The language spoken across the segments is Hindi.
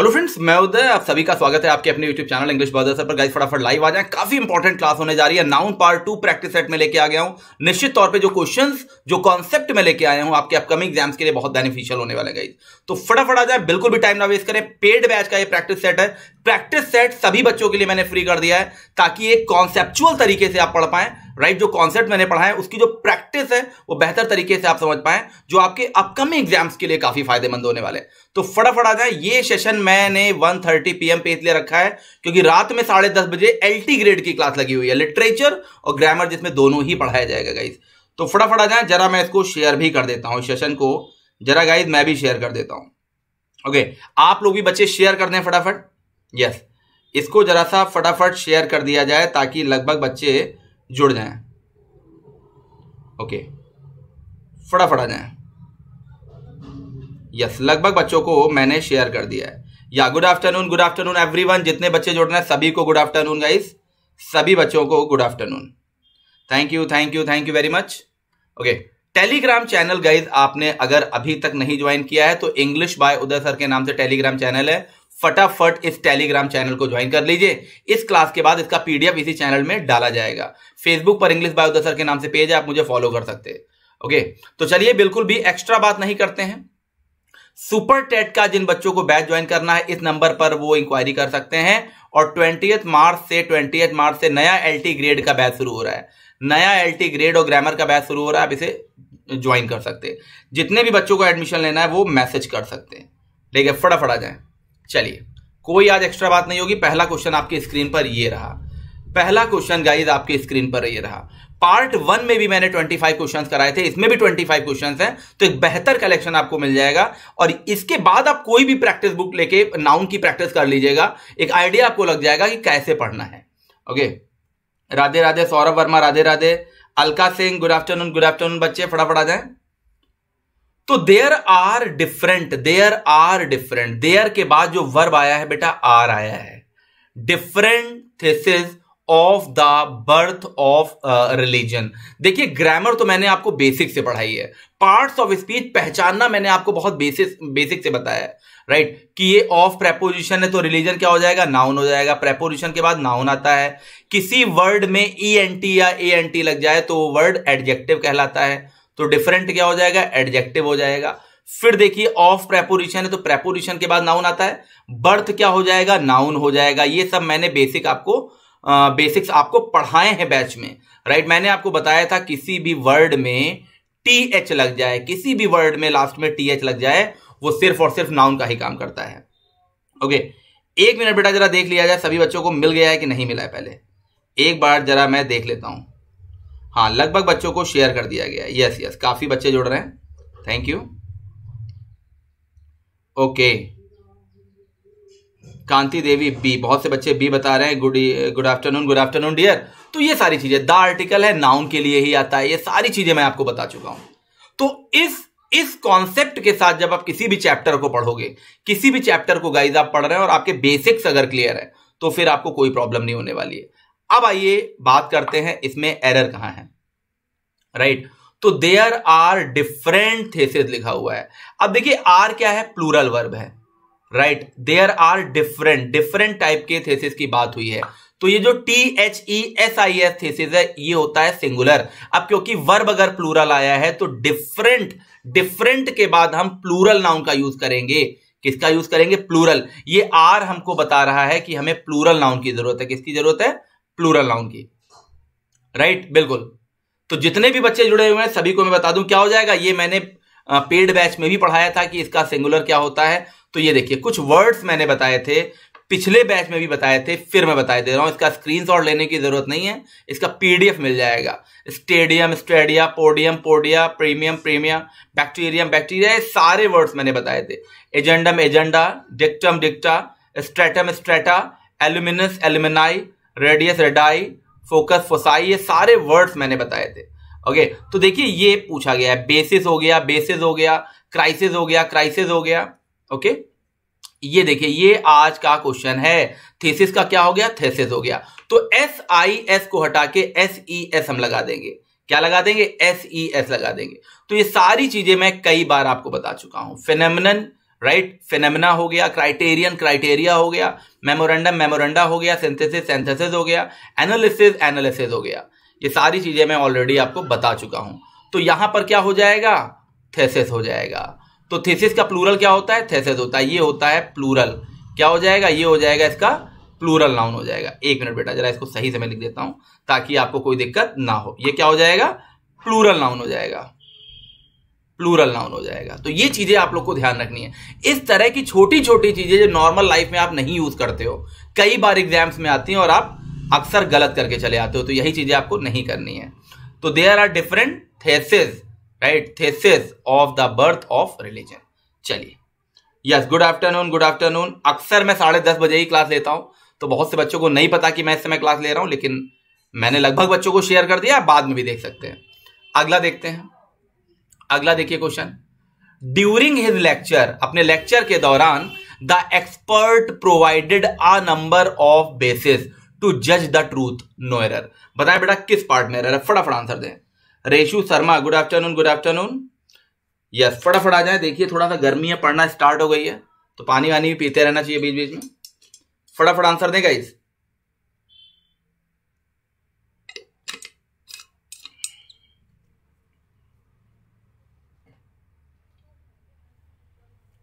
हेलो फ्रेंड्स मैं उदय आप सभी का स्वागत है आपके अपने YouTube channel English Bazaar sir पर गाइस फटाफट लाइव आ जाए काफी इंपॉर्टेंट क्लास होने जा रही है noun part two practice set में लेके आ गया हूं निश्चित तौर पे जो क्वेश्चंस जो कॉन्सेप्ट में लेके आया हूं आपके अपकमिंग एग्जाम्स के लिए बहुत बेनिफिशियल होने वाले गई तो फटाफट आ जाए बिल्कुल भी टाइम ना वेस्ट करें पेड बैच का यह प्रैक्टिस सेट है प्रैक्टिस सेट सभी बच्चों के लिए मैंने फ्री कर दिया है ताकि एक कॉन्सेप्चुअल तरीके से आप पढ़ पाए राइट जो कॉन्सेप्ट मैंने पढ़ा है उसकी जो प्रैक्टिस है वो बेहतर तरीके से आप समझ पाए जो आपके अपकमिंग एग्जाम्स के लिए काफी फायदेमंद होने वाले तो फटाफट आ जाए ये सेशन मैंने 1:30 थर्टी पीएम पे इसलिए रखा है क्योंकि रात में साढ़े दस बजे टी ग्रेड की क्लास लगी हुई है लिटरेचर और ग्रामर जिसमें दोनों ही पढ़ाया जाएगा गाइज तो फटाफट आ जाए जरा मैं इसको शेयर भी कर देता हूँ सेशन को जरा गाइज मैं भी शेयर कर देता हूँ ओके आप लोग भी बच्चे शेयर कर दें फटाफट यस इसको जरा सा फटाफट शेयर कर दिया जाए ताकि लगभग बच्चे जुड़ जाएं ओके फटाफट आ जाएं यस लगभग बच्चों को मैंने शेयर कर दिया है या good afternoon good afternoon everyone जितने बच्चे जुड़ रहे हैं सभी को गुड आफ्टरनून गाइस सभी बच्चों को good afternoon thank you thank you thank you very much okay Telegram channel guys आपने अगर अभी तक नहीं ज्वाइन किया है तो इंग्लिश बाय उदय सर के नाम से टेलीग्राम चैनल है फटाफट इस टेलीग्राम चैनल को ज्वाइन कर लीजिए इस क्लास के बाद इसका पीडीएफ इसी चैनल में डाला जाएगा फेसबुक पर इंग्लिश बायो दसर के नाम से पेज है आप मुझे फॉलो कर सकते हैं ओके तो चलिए बिल्कुल भी एक्स्ट्रा बात नहीं करते हैं सुपर टेट का जिन बच्चों को बैच ज्वाइन करना है इस नंबर पर वो इंक्वायरी कर सकते हैं और ट्वेंटी मार्च से ट्वेंटी मार्च से नया एल ग्रेड का बैच शुरू हो रहा है नया एल ग्रेड और ग्रामर का बैच शुरू हो रहा है आप इसे ज्वाइन कर सकते हैं जितने भी बच्चों को एडमिशन लेना है वो मैसेज कर सकते हैं ठीक है फटाफट आ जाए चलिए कोई आज एक्स्ट्रा बात नहीं होगी पहला क्वेश्चन आपकी स्क्रीन पर ये रहा पहला क्वेश्चन गाइज आपके स्क्रीन पर ये रहा पार्ट वन में भी मैंने 25 क्वेश्चन कराए थे इसमें भी 25 क्वेश्चन है तो एक बेहतर कलेक्शन आपको मिल जाएगा और इसके बाद आप कोई भी प्रैक्टिस बुक लेके नाउन की प्रैक्टिस कर लीजिएगा एक आइडिया आपको लग जाएगा कि कैसे पढ़ना है okay Radhe Radhe Saurabh Verma Radhe Radhe Alka Singh good afternoon good afternoon बच्चे फटाफट आ जाए तो there are different there are different there के बाद जो वर्ब आया है बेटा आर आया है different these of the birth of religion देखिए ग्रामर तो मैंने आपको बेसिक से पढ़ाई है पार्ट्स ऑफ स्पीच पहचानना मैंने आपको बहुत बेसिक बेसिक से बताया है राइट right? कि ये ऑफ प्रेपोजिशन है तो रिलीजन क्या हो जाएगा नाउन हो जाएगा प्रेपोजिशन के बाद नाउन आता है किसी वर्ड में ई एन टी या ए एन टी लग जाए तो वो वर्ड एडजेक्टिव कहलाता है तो डिफरेंट क्या हो जाएगा एडजेक्टिव हो जाएगा फिर देखिए ऑफ प्रेपोजिशन है तो प्रेपोजिशन के बाद नाउन आता है बर्थ क्या हो जाएगा नाउन हो जाएगा ये सब मैंने बेसिक आपको बेसिक्स आपको पढ़ाए हैं बैच में राइट मैंने आपको बताया था किसी भी वर्ड में टी एच लग जाए किसी भी वर्ड में लास्ट में टी एच लग जाए वो सिर्फ और सिर्फ नाउन का ही काम करता है ओके एक मिनट बेटा जरा देख लिया जाए सभी बच्चों को मिल गया है कि नहीं मिला है पहले एक बार जरा मैं देख लेता हूं हाँ लगभग बच्चों को शेयर कर दिया गया यस यस काफी बच्चे जुड़ रहे हैं thank you okay Kanti Devi B बहुत से बच्चे बी बता रहे हैं good good afternoon good afternoon dear तो ये सारी चीजें द आर्टिकल है नाउन के लिए ही आता है ये सारी चीजें मैं आपको बता चुका हूं तो इस इस कॉन्सेप्ट के साथ जब आप किसी भी चैप्टर को पढ़ोगे किसी भी चैप्टर को गाइज आप पढ़ रहे हैं और आपके बेसिक्स अगर क्लियर है तो फिर आपको कोई प्रॉब्लम नहीं होने वाली है अब आइए बात करते हैं इसमें एरर कहां है राइट right? तो देयर आर डिफरेंट थे लिखा हुआ है अब देखिए आर क्या है प्लूरल वर्ब है right there are different different type के थे की बात हुई है तो ये जो T H E S I S these है ये होता है सिंगुलर अब क्योंकि वर्ब अगर प्लूरल आया है तो डिफरेंट डिफरेंट के बाद हम प्लूरल नाउन का यूज करेंगे किसका यूज करेंगे प्लूरल ये आर हमको बता रहा है कि हमें प्लूरल नाउन की जरूरत है किसकी जरूरत है प्लूरल नाउन की राइट बिल्कुल तो जितने भी बच्चे जुड़े हुए हैं सभी को मैं बता दूं क्या हो जाएगा ये मैंने पेड बैच में भी पढ़ाया था कि इसका सिंगुलर क्या होता है तो ये देखिए कुछ वर्ड्स मैंने बताए थे पिछले बैच में भी बताए थे फिर मैं बताए दे रहा हूं इसका स्क्रीनशॉट लेने की जरूरत नहीं है इसका पीडीएफ मिल जाएगा stadium stadia podium podia premium premia bacterium bacteria सारे वर्ड्स मैंने बताए थे agendum agenda dictum dicta stratum strata alumnus alumni radius radii focus foci ये सारे वर्ड्स मैंने बताए थे ओके तो देखिए ये पूछा गया है बेसिस हो गया बेसिस हो गया क्राइसिस हो गया क्राइसिस हो गया ओके ये देखिए ये आज का क्वेश्चन है थीसिस का क्या हो गया थेसिस हो गया तो एस आई एस को हटा के एस ई एस हम लगा देंगे क्या लगा देंगे एस ई एस लगा देंगे तो ये सारी चीजें मैं कई बार आपको बता चुका हूं फिनेमिनन राइट फिनेमिना हो गया क्राइटेरियन क्राइटेरिया हो गया मेमोरेंडम मेमोरेंडा हो गया सिंथेसिस सिंथेसिस हो गया एनालिसिस एनालिसिस हो गया ये सारी चीज़ें मैं ऑलरेडी आपको बता चुका हूं तो यहां पर क्या हो जाएगा थेसिस हो जाएगा तो थेसिस का प्लूरल क्या होता है थेसिस होता है ये होता है प्लूरल क्या हो जाएगा ये हो जाएगा इसका प्लूरल नाउन हो जाएगा एक मिनट बेटा जरा इसको सही से मैं लिख देता हूं ताकि आपको कोई दिक्कत ना हो ये क्या हो जाएगा प्लूरल नाउन हो जाएगा प्लूरल नाउन हो जाएगा तो ये चीजें आप लोग को ध्यान रखनी है इस तरह की छोटी छोटी चीजें जो नॉर्मल लाइफ में आप नहीं यूज करते हो कई बार एग्जाम्स में आती हैं और आप अक्सर गलत करके चले आते हो तो यही चीजें आपको नहीं करनी है तो there are different theses right theses of the birth of religion चलिए yes good afternoon good afternoon अक्सर मैं साढ़े दस बजे ही क्लास लेता हूं तो बहुत से बच्चों को नहीं पता कि मैं इस समय क्लास ले रहा हूं लेकिन मैंने लगभग बच्चों को शेयर कर दिया बाद में भी देख सकते हैं अगला देखते हैं अगला देखिए क्वेश्चन ड्यूरिंग हिज लेक्चर अपने लेक्चर के दौरान the expert provided a number of basis to जज द ट्रूथ नो एरर बताए बेटा किस पार्ट में एरर फटाफट आंसर दें Reshu Sharma good afternoon good afternoon yes फटाफट आ जाए देखिए थोड़ा सा गर्मी है पढ़ना स्टार्ट हो गई है तो पानी वानी भी पीते रहना चाहिए बीच बीच में फटाफट आंसर दें गाइस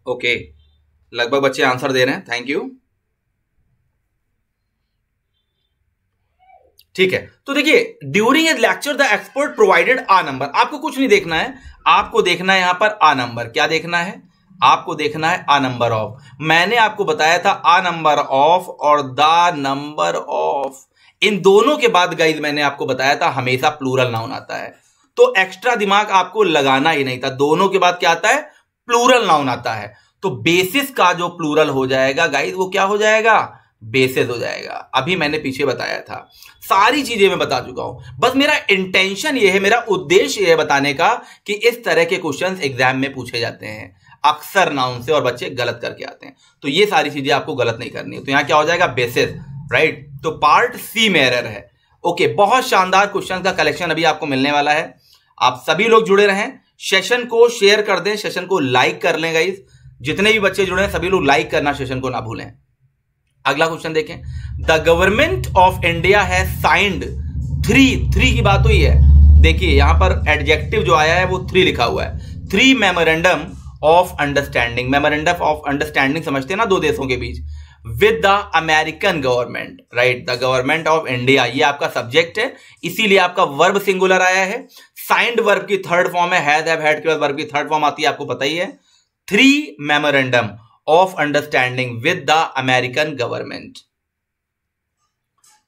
ओके लगभग बच्चे आंसर दे रहे हैं थैंक यू ठीक है तो देखिए during a lecture the expert provided a number आपको कुछ नहीं देखना है आपको देखना है यहां पर आ नंबर क्या देखना है आपको देखना है आ नंबर ऑफ मैंने आपको बताया था आ नंबर ऑफ और द नंबर ऑफ इन दोनों के बाद गाइज मैंने आपको बताया था हमेशा प्लूरल नाउन आता है तो एक्स्ट्रा दिमाग आपको लगाना ही नहीं था दोनों के बाद क्या आता है प्लूरल नाउन आता है तो बेसिस का जो प्लूरल हो जाएगा गाइस वो क्या हो जाएगा बेसिस हो जाएगा अभी मैंने पीछे बताया था सारी चीजें मैं बता चुका हूं बस मेरा इंटेंशन ये है मेरा उद्देश्य यह बताने का कि इस तरह के क्वेश्चन एग्जाम में पूछे जाते हैं अक्सर नाउन से और बच्चे गलत करके आते हैं तो ये सारी चीजें आपको गलत नहीं करनी है तो यहां क्या हो जाएगा बेसिस राइट तो पार्ट सी में एरर है ओके बहुत शानदार क्वेश्चन का कलेक्शन अभी आपको मिलने वाला है आप सभी लोग जुड़े रहें सेशन को शेयर कर दें सेशन को लाइक कर लें गाइज जितने भी बच्चे जुड़े हैं सभी लोग लाइक करना सेशन को ना भूलें अगला क्वेश्चन देखें द गवर्नमेंट ऑफ इंडिया है साइंड थ्री थ्री की बात हुई है देखिए यहां पर एडजेक्टिव जो आया है वो थ्री लिखा हुआ है three memorandum of understanding memorandum of understanding समझते हैं ना दो देशों के बीच with the American government right the government of India ये आपका सब्जेक्ट है इसीलिए आपका वर्ब सिंगुलर आया है साइंड वर्ब की थर्ड फॉर्म है हैड के बाद वर्ब की थर्ड फॉर्म आती है आपको पता ही है three memorandum of understanding with the American government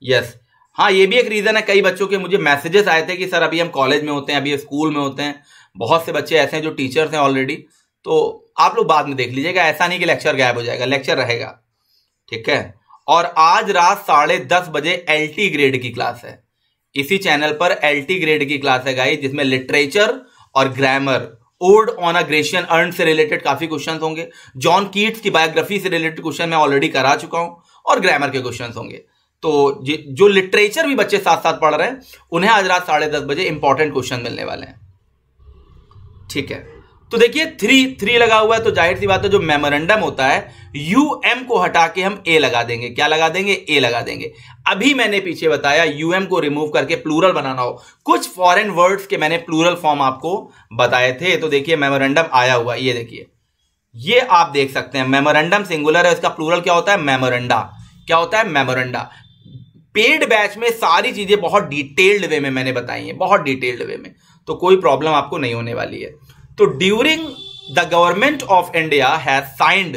yes हाँ ये भी एक रीजन है कई बच्चों के मुझे मैसेजेस आए थे कि सर अभी हम कॉलेज में होते हैं अभी स्कूल में होते हैं बहुत से बच्चे ऐसे हैं जो टीचर्स हैं ऑलरेडी तो आप लोग बाद में देख लीजिएगा ऐसा नहीं कि लेक्चर गायब हो जाएगा लेक्चर रहेगा ठीक है और आज रात साढ़े दस बजे एल ग्रेड की क्लास है इसी चैनल पर एल ग्रेड की क्लास है गाई जिसमें लिटरेचर और grammar old on a Grecian urn से रिलेटेड काफी क्वेश्चन होंगे जॉन कीट्स की बायोग्राफी से रिलेटेड क्वेश्चन मैं ऑलरेडी करा चुका हूं और ग्रामर के क्वेश्चन होंगे तो जो लिटरेचर भी बच्चे साथ साथ पढ़ रहे हैं उन्हें आज रात साढ़े दस बजे इंपॉर्टेंट क्वेश्चन मिलने वाले हैं ठीक है तो देखिए थ्री थ्री लगा हुआ है तो जाहिर सी बात है जो मेमोरेंडम होता है यू एम को हटा के हम ए लगा देंगे क्या लगा देंगे ए लगा देंगे अभी मैंने पीछे बताया यू एम को रिमूव करके प्लूरल बनाना हो कुछ फॉरेन वर्ड्स के मैंने प्लूरल फॉर्म आपको बताए थे तो देखिए मेमोरेंडम आया हुआ ये देखिए ये आप देख सकते हैं मेमोरेंडम सिंगुलर है इसका प्लूरल क्या होता है मेमोरेंडा क्या होता है मेमोरेंडा पेड बैच में सारी चीजें बहुत डिटेल्ड वे में मैंने बताई है बहुत डिटेल्ड वे में तो कोई प्रॉब्लम आपको नहीं होने वाली है तो during the government of India has signed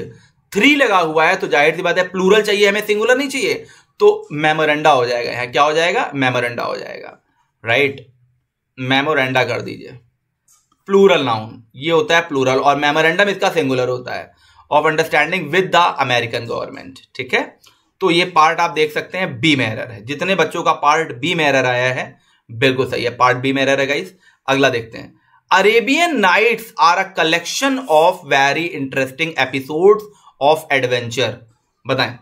three लगा हुआ है तो जाहिर सी बात है प्लूरल चाहिए हमें सिंगुलर नहीं चाहिए तो मेमोरेंडा हो जाएगा यहाँ क्या हो जाएगा मेमोरेंडा हो जाएगा राइट मेमोरेंडा कर दीजिए प्लूरल नाउन ये होता है प्लूरल और मेमोरेंडम इसका सिंगुलर होता है of understanding with the American government ठीक है तो ये पार्ट आप देख सकते हैं बी में एरर है जितने बच्चों का पार्ट बी में एरर आया है बिल्कुल सही है पार्ट बी में एरर है गाइस अगला देखते हैं Arabian Nights are a collection of very interesting episodes of adventure बताएं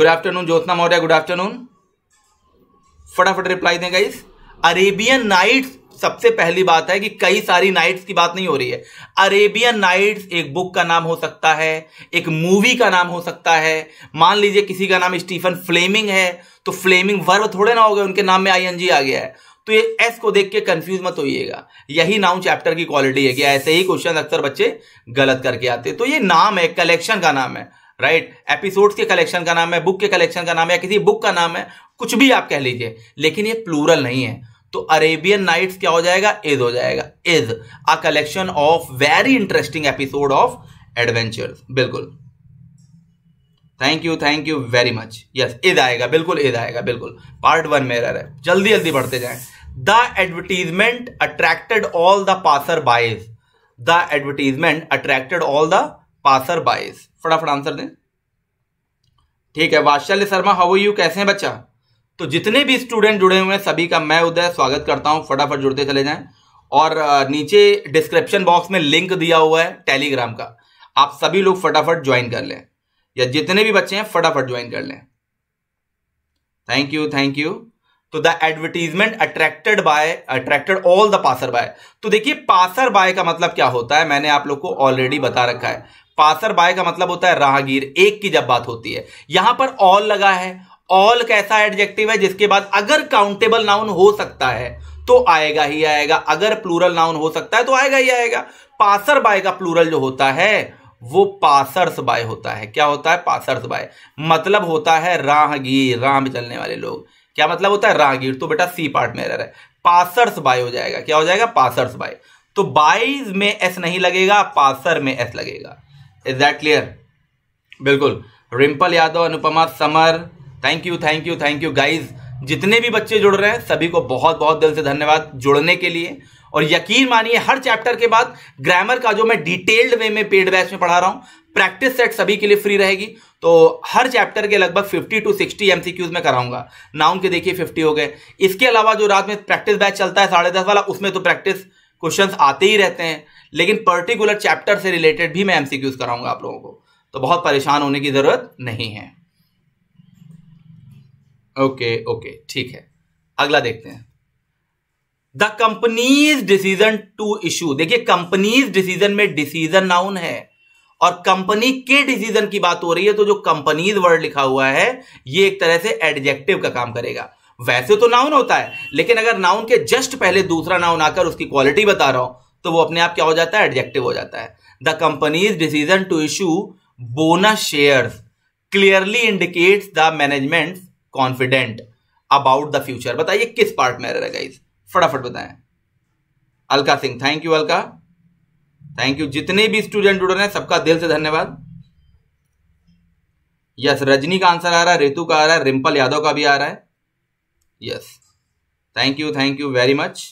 good afternoon Jyotna Maurya good afternoon फटाफट रिप्लाई दें गाइस अरेबियन नाइट्स सबसे पहली बात है कि कई सारी नाइट्स की बात नहीं हो रही है अरेबियन नाइट्स एक बुक का नाम हो सकता है एक मूवी का नाम हो सकता है मान लीजिए किसी का नाम स्टीफन फ्लेमिंग है तो फ्लेमिंग वर्व थोड़े ना हो गए उनके नाम में आईएनजी आ गया है तो ये एस को देख के कंफ्यूज मत होइएगा यही नाउन चैप्टर की क्वालिटी है कि ऐसे ही क्वेश्चन अक्सर बच्चे गलत करके आते तो ये नाम है कलेक्शन का नाम है राइट एपिसोड्स के कलेक्शन का नाम है बुक के कलेक्शन का नाम है किसी बुक का नाम है कुछ भी आप कह लीजिए लेकिन ये प्लूरल नहीं है तो अरेबियन नाइट्स क्या हो जाएगा इज हो जाएगा is a collection of very interesting episode of adventure बिल्कुल thank you thank you very much yes is आएगा बिल्कुल ईद आएगा बिल्कुल पार्ट वन में रह जल्दी जल्दी बढ़ते जाए the advertisement attracted all the passer bys the advertisement attracted all the passer bys फटाफट आंसर दें ठीक है वात्सल्य शर्मा हाउ यू कैसे हैं बच्चा तो जितने भी स्टूडेंट जुड़े हुए हैं सभी का मैं उदय स्वागत करता हूं फटाफट जुड़ते चले जाएं और नीचे डिस्क्रिप्शन बॉक्स में लिंक दिया हुआ है टेलीग्राम का आप सभी लोग फटाफट ज्वाइन कर लें या जितने भी बच्चे हैं फटाफट ज्वाइन कर लें थैंक यू थैंक यू तो the advertisement attracted by attracted all the passer by तो देखिए पासर बाय का मतलब क्या होता है मैंने आप लोग को ऑलरेडी बता रखा है पासर बाय का मतलब होता है राहगीर एक की जब बात होती है यहां पर ऑल लगा है ऑल कैसा एडजेक्टिव है जिसके बाद अगर काउंटेबल नाउन हो सकता है तो आएगा ही आएगा अगर प्लूरल नाउन हो सकता है तो आएगा ही आएगा पासर बाय का प्लूरल जो होता है वो पासर्स बाय होता है क्या होता है पासर्स बाय मतलब होता है राहगीर राह में चलने वाले लोग क्या मतलब होता है राहगीर तो बेटा सी पार्ट में रह पासर्स बाय हो जाएगा क्या हो जाएगा पासर्स बाय तो बाईज में एस नहीं लगेगा पासर में एस लगेगा इज दैट क्लियर बिल्कुल Rimpal Yadav Anupama Samar thank you thank you thank you guys जितने भी बच्चे जुड़ रहे हैं सभी को बहुत बहुत दिल से धन्यवाद जुड़ने के लिए और यकीन मानिए हर चैप्टर के बाद ग्रामर का जो मैं डिटेल्ड वे में पेड बैच में पढ़ा रहा हूं प्रैक्टिस सेट सभी के लिए फ्री रहेगी तो हर चैप्टर के लगभग 50 टू 60 एमसीक्यूज में कराऊंगा नाउन के देखिए 50 हो गए इसके अलावा जो रात में प्रैक्टिस बैच चलता है साढ़े दस वाला उसमें तो प्रैक्टिस क्वेश्चंस आते ही रहते हैं लेकिन पर्टिकुलर चैप्टर से रिलेटेड भी मैं एमसीक्यूज कराऊंगा आप लोगों को तो बहुत परेशान होने की जरूरत नहीं है ओके ओके ठीक है अगला देखते हैं the company's decision to issue देखिए कंपनीज डिसीजन में डिसीजन नाउन है और कंपनी के डिसीजन की बात हो रही है तो जो कंपनीज वर्ड लिखा हुआ है ये एक तरह से एडजेक्टिव का काम करेगा वैसे तो नाउन होता है लेकिन अगर नाउन के जस्ट पहले दूसरा नाउन आकर उसकी क्वालिटी बता रहा हूं तो वो अपने आप क्या हो जाता है एडजेक्टिव हो जाता है the company's decision to issue bonus share clearly indicates the management confident about the future बताइए किस पार्ट में रहेगा इस फटाफट बताएं Alka Singh thank you Alka thank you जितने भी स्टूडेंट जुड़ रहे हैं सबका दिल से धन्यवाद यस रजनी का आंसर आ रहा है रितु का आ रहा है रिम्पल यादव का भी आ रहा है yes thank you thank you very much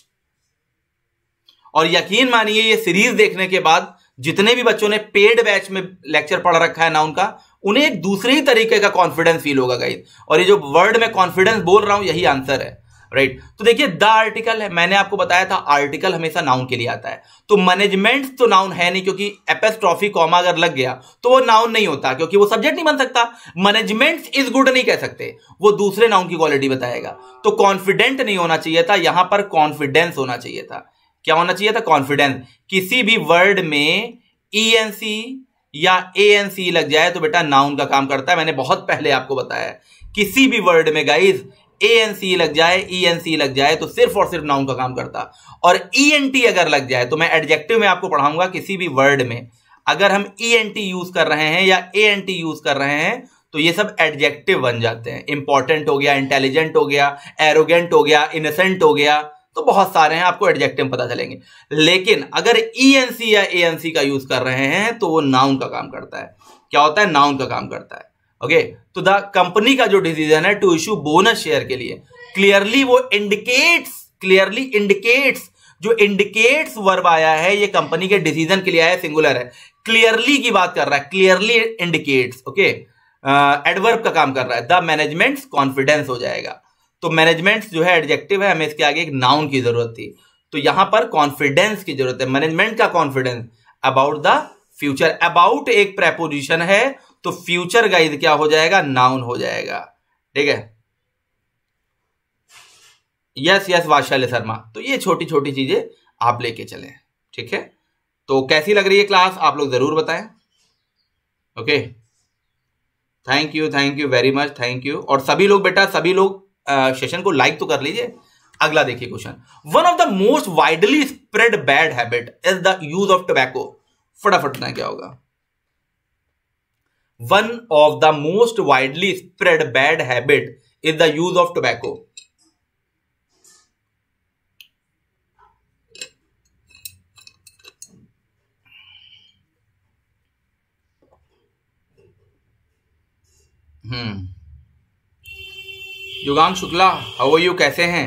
और यकीन मानिए ये सीरीज देखने के बाद जितने भी बच्चों ने पेड बैच में लेक्चर पढ़ रखा है ना उनका उन्हें एक दूसरे ही तरीके का कॉन्फिडेंस फील होगा गाइस और ये जो वर्ड में कॉन्फिडेंस बोल रहा हूं यही आंसर है राइट तो देखिए द आर्टिकल है मैंने आपको बताया था आर्टिकल हमेशा नाउन के लिए आता है तो मैनेजमेंट तो नाउन है नहीं क्योंकि एपेस्ट्रॉफी कॉमा अगर लग गया तो वो नाउन नहीं होता क्योंकि वो सब्जेक्ट नहीं बन सकता मैनेजमेंट इज गुड नहीं कह सकते वो दूसरे नाउन की क्वालिटी बताएगा तो कॉन्फिडेंट नहीं होना चाहिए था यहां पर कॉन्फिडेंस होना चाहिए था क्या होना चाहिए था कॉन्फिडेंस किसी भी वर्ड में ई एन सी या ए एन सी लग जाए तो बेटा नाउन का काम करता है मैंने बहुत पहले आपको बताया किसी भी वर्ड में गाइज ए एन सी लग जाए ई एन सी लग जाए तो सिर्फ और सिर्फ नाउन का काम करता और ई एन टी अगर लग जाए तो मैं एडजेक्टिव में आपको पढ़ाऊंगा किसी भी वर्ड में अगर हम ई एन टी यूज कर रहे हैं या ए एन टी यूज कर रहे हैं तो ये सब एडजेक्टिव बन जाते हैं इंपॉर्टेंट हो गया इंटेलिजेंट हो गया एरोगेंट हो गया इनसेंट हो गया तो बहुत सारे हैं आपको एडजेक्टिव पता चलेंगे लेकिन अगर ई एन सी या ए एन सी का यूज कर रहे हैं तो वो नाउन का काम करता है क्या होता है नाउन का काम करता है ओके तो द कंपनी का जो डिसीजन है टू इश्यू बोनस शेयर के लिए क्लियरली वो इंडिकेट्स क्लियरली इंडिकेट्स जो इंडिकेट्स वर्ब आया है ये कंपनी के डिसीजन के लिए आया सिंगुलर है क्लियरली की बात कर रहा है क्लियरली इंडिकेट्स ओके एडवर्ब का काम कर रहा है द मैनेजमेंट कॉन्फिडेंस हो जाएगा तो मैनेजमेंट जो है एडजेक्टिव है हमें इसके आगे एक नाउन की जरूरत थी तो यहां पर कॉन्फिडेंस की जरूरत है मैनेजमेंट का confidence about the future about एक प्रेपोजिशन है तो फ्यूचर गाइड क्या हो जाएगा नाउन हो जाएगा ठीक है यस यस वाशाल्य शर्मा तो ये छोटी छोटी चीजें आप लेके चले ठीक है तो कैसी लग रही है क्लास आप लोग जरूर बताएं okay thank you thank you very much thank you और सभी लोग बेटा सभी लोग सेशन को लाइक तो कर लीजिए अगला देखिए question one of the most widely spread bad habit is the use of tobacco फटाफट ना क्या होगा one of the most widely spread bad habit is the use of tobacco hmm Yugan Shukla how you कैसे हैं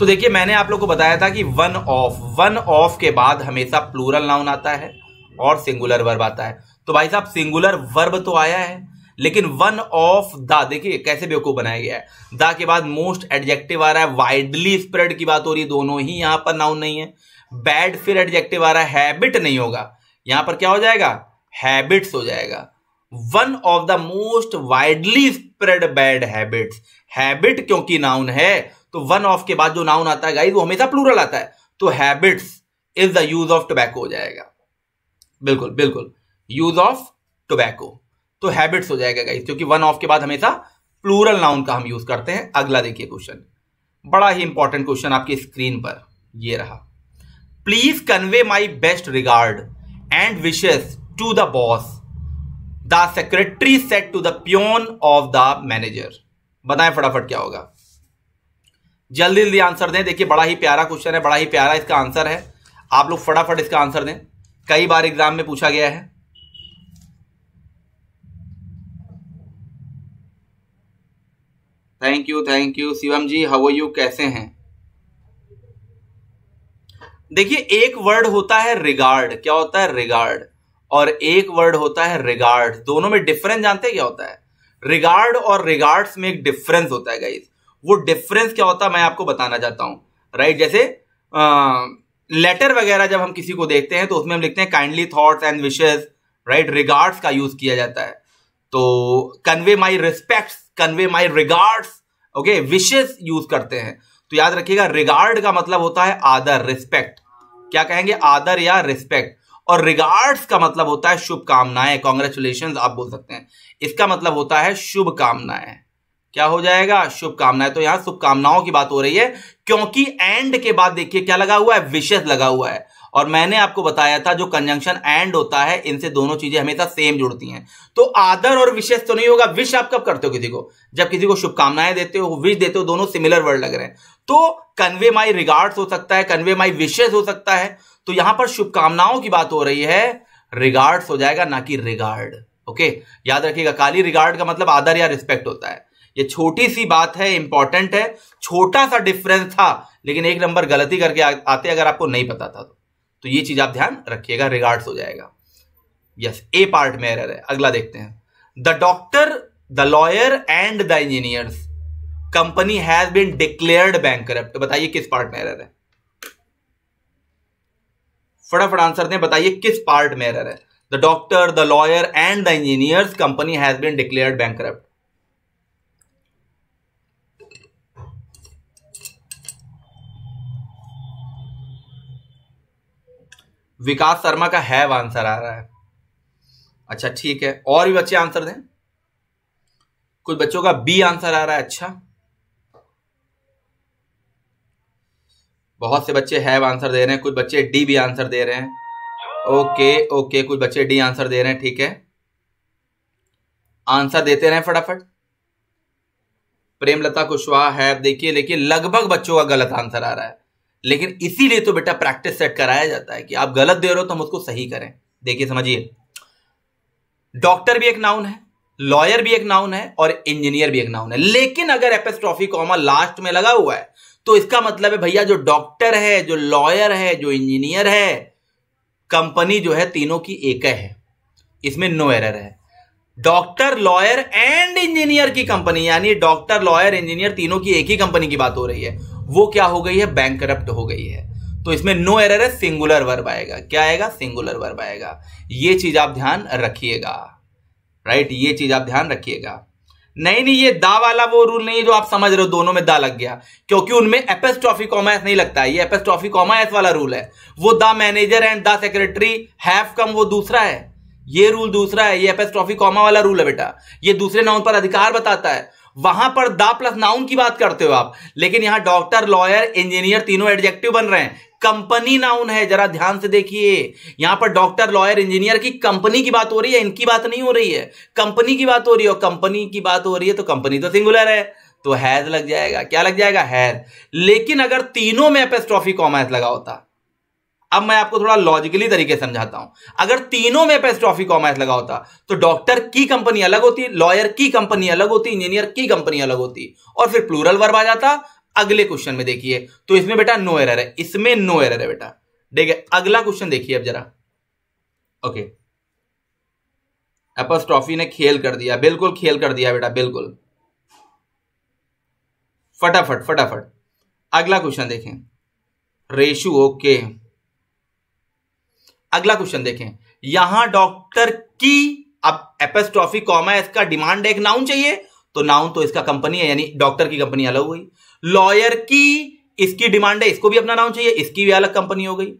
तो देखिए मैंने आप लोग को बताया था कि वन ऑफ वन ऑफ के बाद हमेशा प्लूरल नाउन आता है और सिंगुलर वर्ब आता है तो भाई साहब सिंगुलर वर्ब तो आया है लेकिन वन ऑफ द देखिए कैसे बेवकूफ बनाया गया है द के बाद मोस्ट एडजेक्टिव आ रहा है वाइडली स्प्रेड की बात हो रही है दोनों ही यहां पर नाउन नहीं है बैड फिर एडजेक्टिव आ रहा है हैबिट नहीं होगा यहां पर क्या हो जाएगा हैबिट्स हो जाएगा one of the most widely spread bad habits habit क्योंकि नाउन है तो वन ऑफ के बाद जो नाउन आता है गाइज वो हमेशा प्लूरल आता है तो habits is the use of tobacco हो जाएगा बिल्कुल बिल्कुल यूज ऑफ टोबैको तो हैबिट्स हो जाएगा गाइस क्योंकि वन ऑफ के बाद हमेशा प्लूरल नाउन का हम यूज करते हैं अगला देखिए क्वेश्चन बड़ा ही इंपॉर्टेंट क्वेश्चन आपकी स्क्रीन पर ये रहा please convey my best regard and wishes to the boss the secretary set to the peon of the manager बताएं फटाफट क्या होगा जल्दी जल्दी आंसर दें देखिए बड़ा ही प्यारा क्वेश्चन है बड़ा ही प्यारा इसका आंसर है आप लोग फटाफट इसका आंसर दें कई बार एग्जाम में पूछा गया है thank you thank you Shivam ji how you कैसे हैं देखिए एक वर्ड होता है रिगार्ड क्या होता है रिगार्ड और एक वर्ड होता है रिगार्ड दोनों में डिफरेंस जानते हैं क्या होता है रिगार्ड और रिगार्ड्स में एक डिफरेंस होता है गाइज वो डिफरेंस क्या होता है मैं आपको बताना चाहता हूं राइट जैसे लेटर वगैरह जब हम किसी को देखते हैं तो उसमें हम लिखते हैं kindly thoughts and wishes right regards का यूज किया जाता है तो convey my respects convey my regards okay विशेष यूज करते हैं तो याद रखिएगा रिगार्ड का मतलब होता है आदर रिस्पेक्ट क्या कहेंगे आदर या रिस्पेक्ट और रिगार्ड्स का मतलब होता है शुभकामनाएं कॉन्ग्रेचुलेशन आप बोल सकते हैं इसका मतलब होता है शुभकामनाएं क्या हो जाएगा शुभकामनाएं तो यहां शुभकामनाओं की बात हो रही है क्योंकि एंड के बाद देखिए क्या लगा हुआ है विशेष लगा हुआ है और मैंने आपको बताया था जो कंजंक्शन एंड होता है इनसे दोनों चीजें हमेशा सेम जुड़ती हैं तो आदर और विशेष तो नहीं होगा विश आप कब करते हो किसी को जब किसी को शुभकामनाएं देते हो विश देते हो दोनों सिमिलर वर्ड लग रहे हैं तो कन्वे माई रिगार्ड्स हो सकता है कन्वे माई विशेष हो सकता है तो यहां पर शुभकामनाओं की बात हो रही है रिगार्ड्स हो जाएगा ना कि रिगार्ड ओके याद रखिएगा काली रिगार्ड का मतलब आदर या रिस्पेक्ट होता है ये छोटी सी बात है इंपॉर्टेंट है छोटा सा डिफरेंस था लेकिन एक नंबर गलती करके आते अगर आपको नहीं पता था तो तो ये चीज आप ध्यान रखिएगा रिगार्ड्स हो जाएगा यस ए पार्ट में एरर है अगला देखते हैं the doctor the lawyer and the engineers company has been declared bank तो बताइए किस पार्ट में एरर है फटाफट आंसर दें बताइए किस पार्ट में एरर है the doctor the lawyer and the engineers company has been declared bank Vikas Sharma का हैव आंसर आ रहा है अच्छा ठीक है और भी बच्चे आंसर दें कुछ बच्चों का बी आंसर आ रहा है अच्छा बहुत से बच्चे हैव आंसर दे रहे हैं कुछ बच्चे डी भी आंसर दे रहे हैं ओके ओके कुछ बच्चे डी आंसर दे रहे हैं ठीक है आंसर देते रहे फटाफट प्रेमलता कुशवाहा है देखिए लेकिन लगभग बच्चों का गलत आंसर आ रहा है लेकिन इसीलिए तो बेटा प्रैक्टिस सेट कराया जाता है कि आप गलत दे रहे हो तो हम उसको सही करें देखिए समझिए डॉक्टर भी एक नाउन है लॉयर भी एक नाउन है और इंजीनियर भी एक नाउन है लेकिन अगर एपेस्ट्रॉफी कॉमा लास्ट में लगा हुआ है तो इसका मतलब है भैया जो डॉक्टर है जो लॉयर है जो इंजीनियर है कंपनी जो है तीनों की एक है इसमें नो एरर है डॉक्टर लॉयर एंड इंजीनियर की कंपनी यानी डॉक्टर लॉयर इंजीनियर तीनों की एक ही कंपनी की बात हो रही है वो क्या हो गई है बैंक हो गई है तो इसमें नो एरर है सिंगुलर वर्ब आएगा क्या आएगा सिंगुलर वर्ब आएगा ये चीज आप ध्यान रखिएगा राइट ये चीज आप ध्यान रखिएगा नहीं नहीं ये दा वाला वो रूल नहीं है जो आप समझ रहे हो दोनों में दा लग गया क्योंकि उनमें एपेस्ट्रॉफी कॉमा एस नहीं लगता है ये एपेस्ट्रॉफी कॉमा एस वाला रूल है वो the manager and the secretary have come वो दूसरा है ये रूल दूसरा है ये एपेस्ट्रॉफी कॉमा वाला रूल है बेटा ये दूसरे नाउन पर अधिकार बताता है वहां पर द प्लस नाउन की बात करते हो आप लेकिन यहां डॉक्टर लॉयर इंजीनियर तीनों एडजेक्टिव बन रहे हैं कंपनी नाउन है जरा ध्यान से देखिए यहां पर डॉक्टर लॉयर इंजीनियर की कंपनी की बात हो रही है इनकी बात नहीं हो रही है कंपनी की बात हो रही है और कंपनी की बात हो रही है तो कंपनी तो सिंगुलर है तो हैज लग जाएगा क्या लग जाएगा हैज लेकिन अगर तीनों में एपेस्ट्रॉफी कॉमैस लगा होता अब मैं आपको थोड़ा लॉजिकली तरीके समझाता हूं अगर तीनों में पेस्ट्रॉफी कॉमर्स लगा होता तो डॉक्टर की कंपनी अलग होती लॉयर की कंपनी अलग होती इंजीनियर की कंपनी अलग होती और फिर प्लूरल वर्ब आ जाता अगले क्वेश्चन में देखिए तो इसमें बेटा नो एरर है इसमें नो एरर है बेटा देखे अगला क्वेश्चन देखिए अब जरा ओके एपोस्ट्रॉफी ने खेल कर दिया बिल्कुल खेल कर दिया बेटा बिल्कुल फटाफट फटाफट अगला क्वेश्चन देखें रेशू ओके okay. अगला क्वेश्चन देखें यहां डॉक्टर की अब एपेस्ट्रॉफी कॉमा इसका डिमांड एक नाउन चाहिए तो नाउन तो इसका कंपनी है यानी डॉक्टर की कंपनी अलग हो गई लॉयर की इसकी डिमांड है इसको भी अपना नाउन चाहिए इसकी भी अलग कंपनी हो गई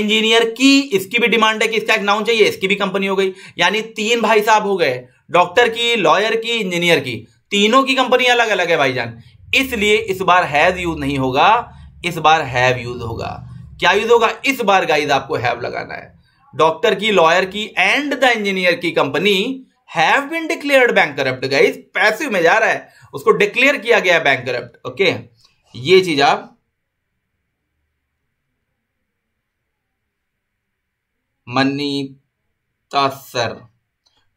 इंजीनियर की इसकी भी डिमांड है कि इसका एक नाउन चाहिए इसकी भी कंपनी हो गई यानी तीन भाई साहब हो गए डॉक्टर की लॉयर की इंजीनियर की तीनों की कंपनी अलग अलग है भाईजान इसलिए इस बार हैव यूज नहीं होगा इस बार हैव यूज होगा क्या यूज होगा इस बार गाइज आपको हैव लगाना है डॉक्टर की लॉयर की एंड द इंजीनियर की company have been declared bankrupt guys passive में जा रहा है उसको डिक्लेयर किया गया है बैंक करप्ट ओके ये चीज आप मनीता सर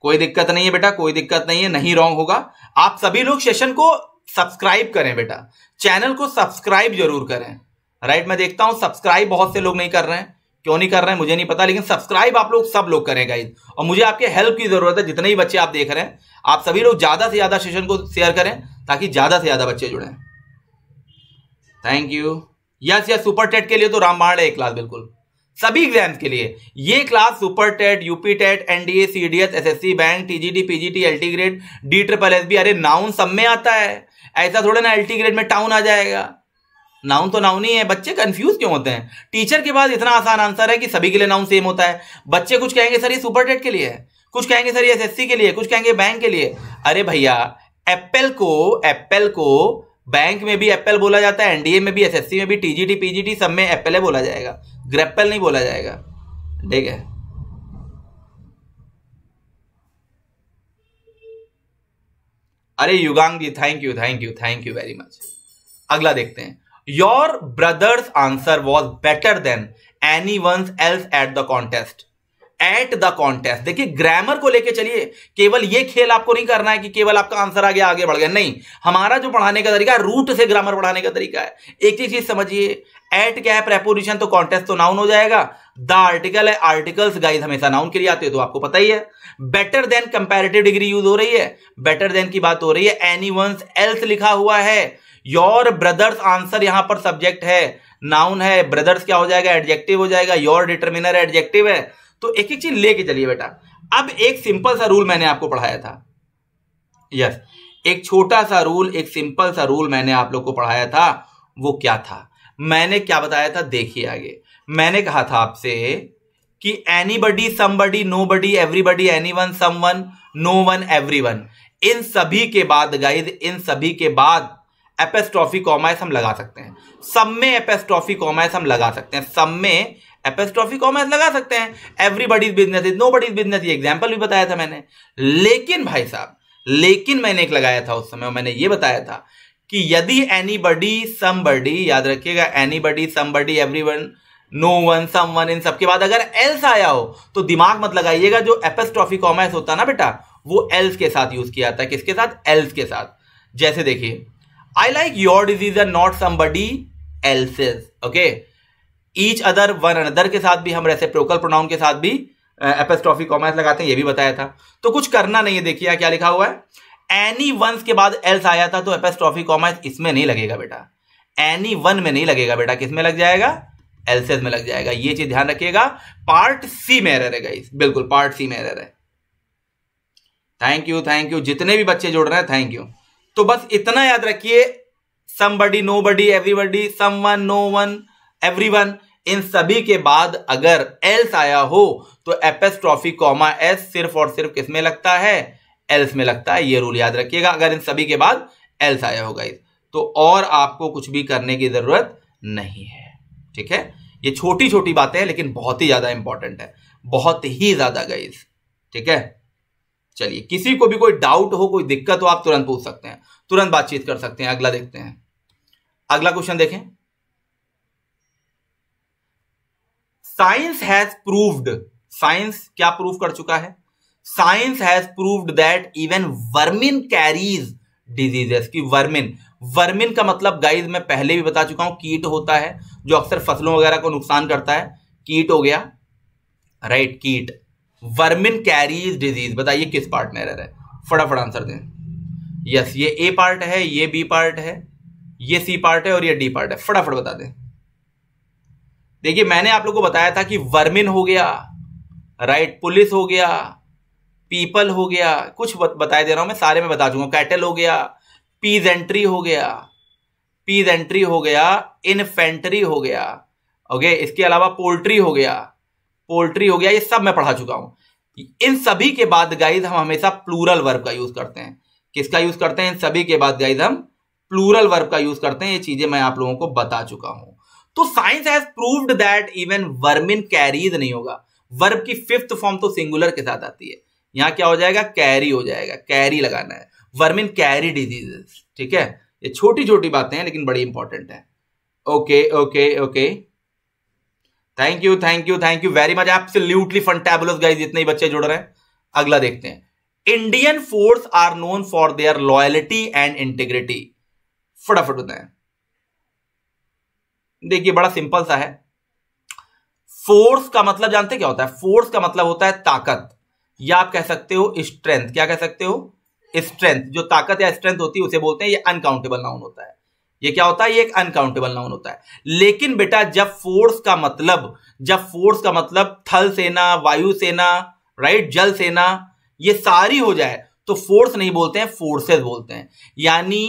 कोई दिक्कत नहीं है बेटा कोई दिक्कत नहीं है नहीं रॉन्ग होगा आप सभी लोग सेशन को सब्सक्राइब करें बेटा चैनल को सब्सक्राइब जरूर करें राइट मैं देखता हूं सब्सक्राइब बहुत से लोग नहीं कर रहे हैं क्यों नहीं कर रहे हैं मुझे नहीं पता लेकिन सब्सक्राइब आप लोग सब लोग करें गाइज और मुझे आपके हेल्प की जरूरत है जितने ही बच्चे आप देख रहे हैं आप सभी लोग ज्यादा से ज्यादा सेशन को शेयर करें ताकि ज्यादा से ज्यादा बच्चे जुड़े thank you yes yes super TET के लिए तो रामबाण है क्लास बिल्कुल सभी एग्जाम के लिए ये class super TET UP TET NDA CDS SSC bank TGT PGT LT grade D triple S B अरे नाउन सब में आता है ऐसा थोड़ा ना एलटी ग्रेड में टाउन आ जाएगा नाउन तो नाउन ही है बच्चे कंफ्यूज क्यों होते हैं टीचर के पास इतना आसान आंसर है कि सभी के लिए नाउन सेम होता है बच्चे कुछ कहेंगे सर ये सुपर टेट के लिए है कुछ कहेंगे सर ये एस के लिए कुछ कहेंगे बैंक के लिए अरे भैया एप्पल को एप्पल को बैंक में भी एप्पल बोला जाता है एनडीए में भी एस में भी टीजीटी पीजीटी सब में एप्पल है बोला जाएगा ग्रेप्पल नहीं बोला जाएगा ठीक है अरे Yugang ji thank you thank you thank you very much अगला देखते हैं brother's answer was better than any anyone else at the contest at the contest देखिए ग्रामर को लेके चलिए केवल ये खेल आपको नहीं करना है कि केवल आपका आंसर आ गया आगे बढ़ गया नहीं हमारा जो पढ़ाने का तरीका है रूट से ग्रामर पढ़ाने का तरीका है एक ही चीज समझिए एट क्या है प्रेपोजिशन तो कॉन्टेस्ट तो नाउन हो जाएगा द आर्टिकल है आर्टिकल्स गाइज हमेशा नाउन के लिए आते हैं तो आपको पता ही है better than comparative degree use हो रही है बेटर देन की बात हो रही है एनी एल्स लिखा हुआ है योर ब्रदर्स आंसर यहां पर सब्जेक्ट है नाउन है ब्रदर्स क्या हो जाएगा एडजेक्टिव हो जाएगा योर डिटर्मिनर एडजेक्टिव है तो एक एक चीज लेके चलिए बेटा अब एक सिंपल सा रूल मैंने आपको पढ़ाया था यस yes, एक छोटा सा रूल एक सिंपल सा रूल मैंने आप लोग को पढ़ाया था वो क्या था मैंने क्या बताया था देखिए आगे मैंने कहा था आपसे कि anybody somebody nobody everybody anyone someone no one everyone इन सभी के बाद गाइज इन सभी के बाद एपेस्ट्रॉफी कॉमाइस हम लगा सकते हैं सब में एपेस्ट्रॉफी कॉमाइस हम लगा सकते हैं सब में एपेस्ट्रॉफी कॉमाइस लगा सकते हैं एवरीबडीज बिजनेस इज नो बडीज बिजनेस ये एग्जाम्पल भी बताया था मैंने लेकिन भाई साहब लेकिन मैंने एक लगाया था उस समय मैंने ये बताया था कि यदि एनी बडी सम बडी याद रखिएगा anybody somebody everyone no one someone इन सबके बाद अगर एल्स आया हो तो दिमाग मत लगाइएगा जो एपेस्ट्रॉफी कॉमर्स होता है ना बेटा वो एल्स के साथ यूज किया जाता है किसके साथ एल्स के साथ जैसे देखिए I like your disease and not somebody else's okay each other one another के साथ भी हम प्रोकल प्रोनाउन के साथ भी एपेस्ट्रॉफी कॉमेंस लगाते हैं ये भी बताया था तो कुछ करना नहीं है देखिए क्या लिखा हुआ है एनी वंस के बाद एल्स आया था तो एपेस्ट्रॉफी कॉमेंस इसमें नहीं लगेगा बेटा एनी वन में नहीं लगेगा बेटा किसमें लग जाएगा एल्सेज में लग जाएगा ये चीज ध्यान रखिएगा पार्ट सी में रह रहेगा इस बिल्कुल पार्ट सी में रह रहे थैंक यू थैंक यू जितने भी बच्चे जोड़ रहे हैं थैंक यू तो बस इतना याद रखिए somebody nobody everybody someone no one everyone इन सभी के बाद अगर एल्स आया हो तो एपेस्ट्रॉफी कॉमा एस सिर्फ और सिर्फ किसमें लगता है एल्स में लगता है ये रूल याद रखिएगा अगर इन सभी के बाद एल्स आया होगा इस तो और आपको कुछ भी करने की जरूरत नहीं है ठीक है ये छोटी छोटी बातें हैं लेकिन बहुत ही ज्यादा इंपॉर्टेंट है बहुत ही ज्यादा गईज ठीक है चलिए किसी को भी कोई डाउट हो कोई दिक्कत हो आप तुरंत पूछ सकते हैं तुरंत बातचीत कर सकते हैं अगला देखते हैं अगला क्वेश्चन देखें साइंस हैज प्रूव्ड साइंस क्या प्रूव कर चुका है science has proved that even vermin carries diseases की वर्मिन वर्मिन का मतलब गाइज मैं पहले भी बता चुका हूं कीट होता है जो अक्सर फसलों वगैरह को नुकसान करता है कीट हो गया राइट right, कीट वर्मिन कैरीज डिजीज बताइए किस पार्ट में रह रहा है फटाफट आंसर दें यस ये ए पार्ट है ये बी पार्ट है ये सी पार्ट है और ये डी पार्ट है फटाफट बता दें देखिए मैंने आप लोग को बताया था कि वर्मिन हो गया राइट पुलिस हो गया पीपल हो गया कुछ बताए दे रहा हूं मैं सारे में बता दूंगा कैटल हो गया पीज एंट्री हो गया पीज एंट्री हो गया इनफेंट्री हो गया ओके इसके अलावा पोल्ट्री हो गया पोल्ट्री हो गया ये सब मैं पढ़ा चुका हूं इन सभी के बाद गाइज हम हमेशा प्लूरल वर्ब का यूज करते हैं किसका यूज करते हैं इन सभी के बाद गाइज हम प्लूरल वर्ब का यूज करते हैं ये चीजें मैं आप लोगों को बता चुका हूं तो science has proved that even vermin carries नहीं होगा वर्ब की फिफ्थ फॉर्म तो सिंगुलर के साथ आती है यहां क्या हो जाएगा कैरी हो जाएगा कैरी लगाना है वर्मिन कैरी डिजीजेस ठीक है ये छोटी छोटी बातें हैं लेकिन बड़ी इंपॉर्टेंट है okay okay okay thank you thank you thank you very much ल्यूटली फंटेबुलस गाइस जितने ही बच्चे जुड़ रहे हैं अगला देखते हैं Indian force are known for their loyalty and integrity फटाफट हैं देखिए बड़ा सिंपल सा है फोर्स का मतलब जानते क्या होता है फोर्स का मतलब होता है ताकत या आप कह सकते हो स्ट्रेंथ क्या कह सकते हो स्ट्रेंथ जो ताकत या स्ट्रेंथ होती है उसे बोलते हैं ये अनकाउंटेबल नाउन होता है ये क्या होता है ये एक अनकाउंटेबल नाउन होता है लेकिन बेटा जब फोर्स का मतलब जब फोर्स का मतलब थल सेना वायु सेना राइट जल सेना ये सारी हो जाए तो फोर्स नहीं बोलते हैं फोर्सेस बोलते हैं यानी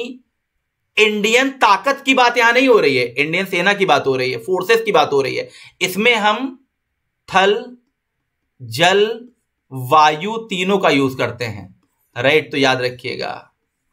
इंडियन ताकत की बात यहां नहीं हो रही है इंडियन सेना की बात हो रही है फोर्सेस की बात हो रही है इसमें हम थल जल वायु तीनों का यूज करते हैं राइट तो याद रखिएगा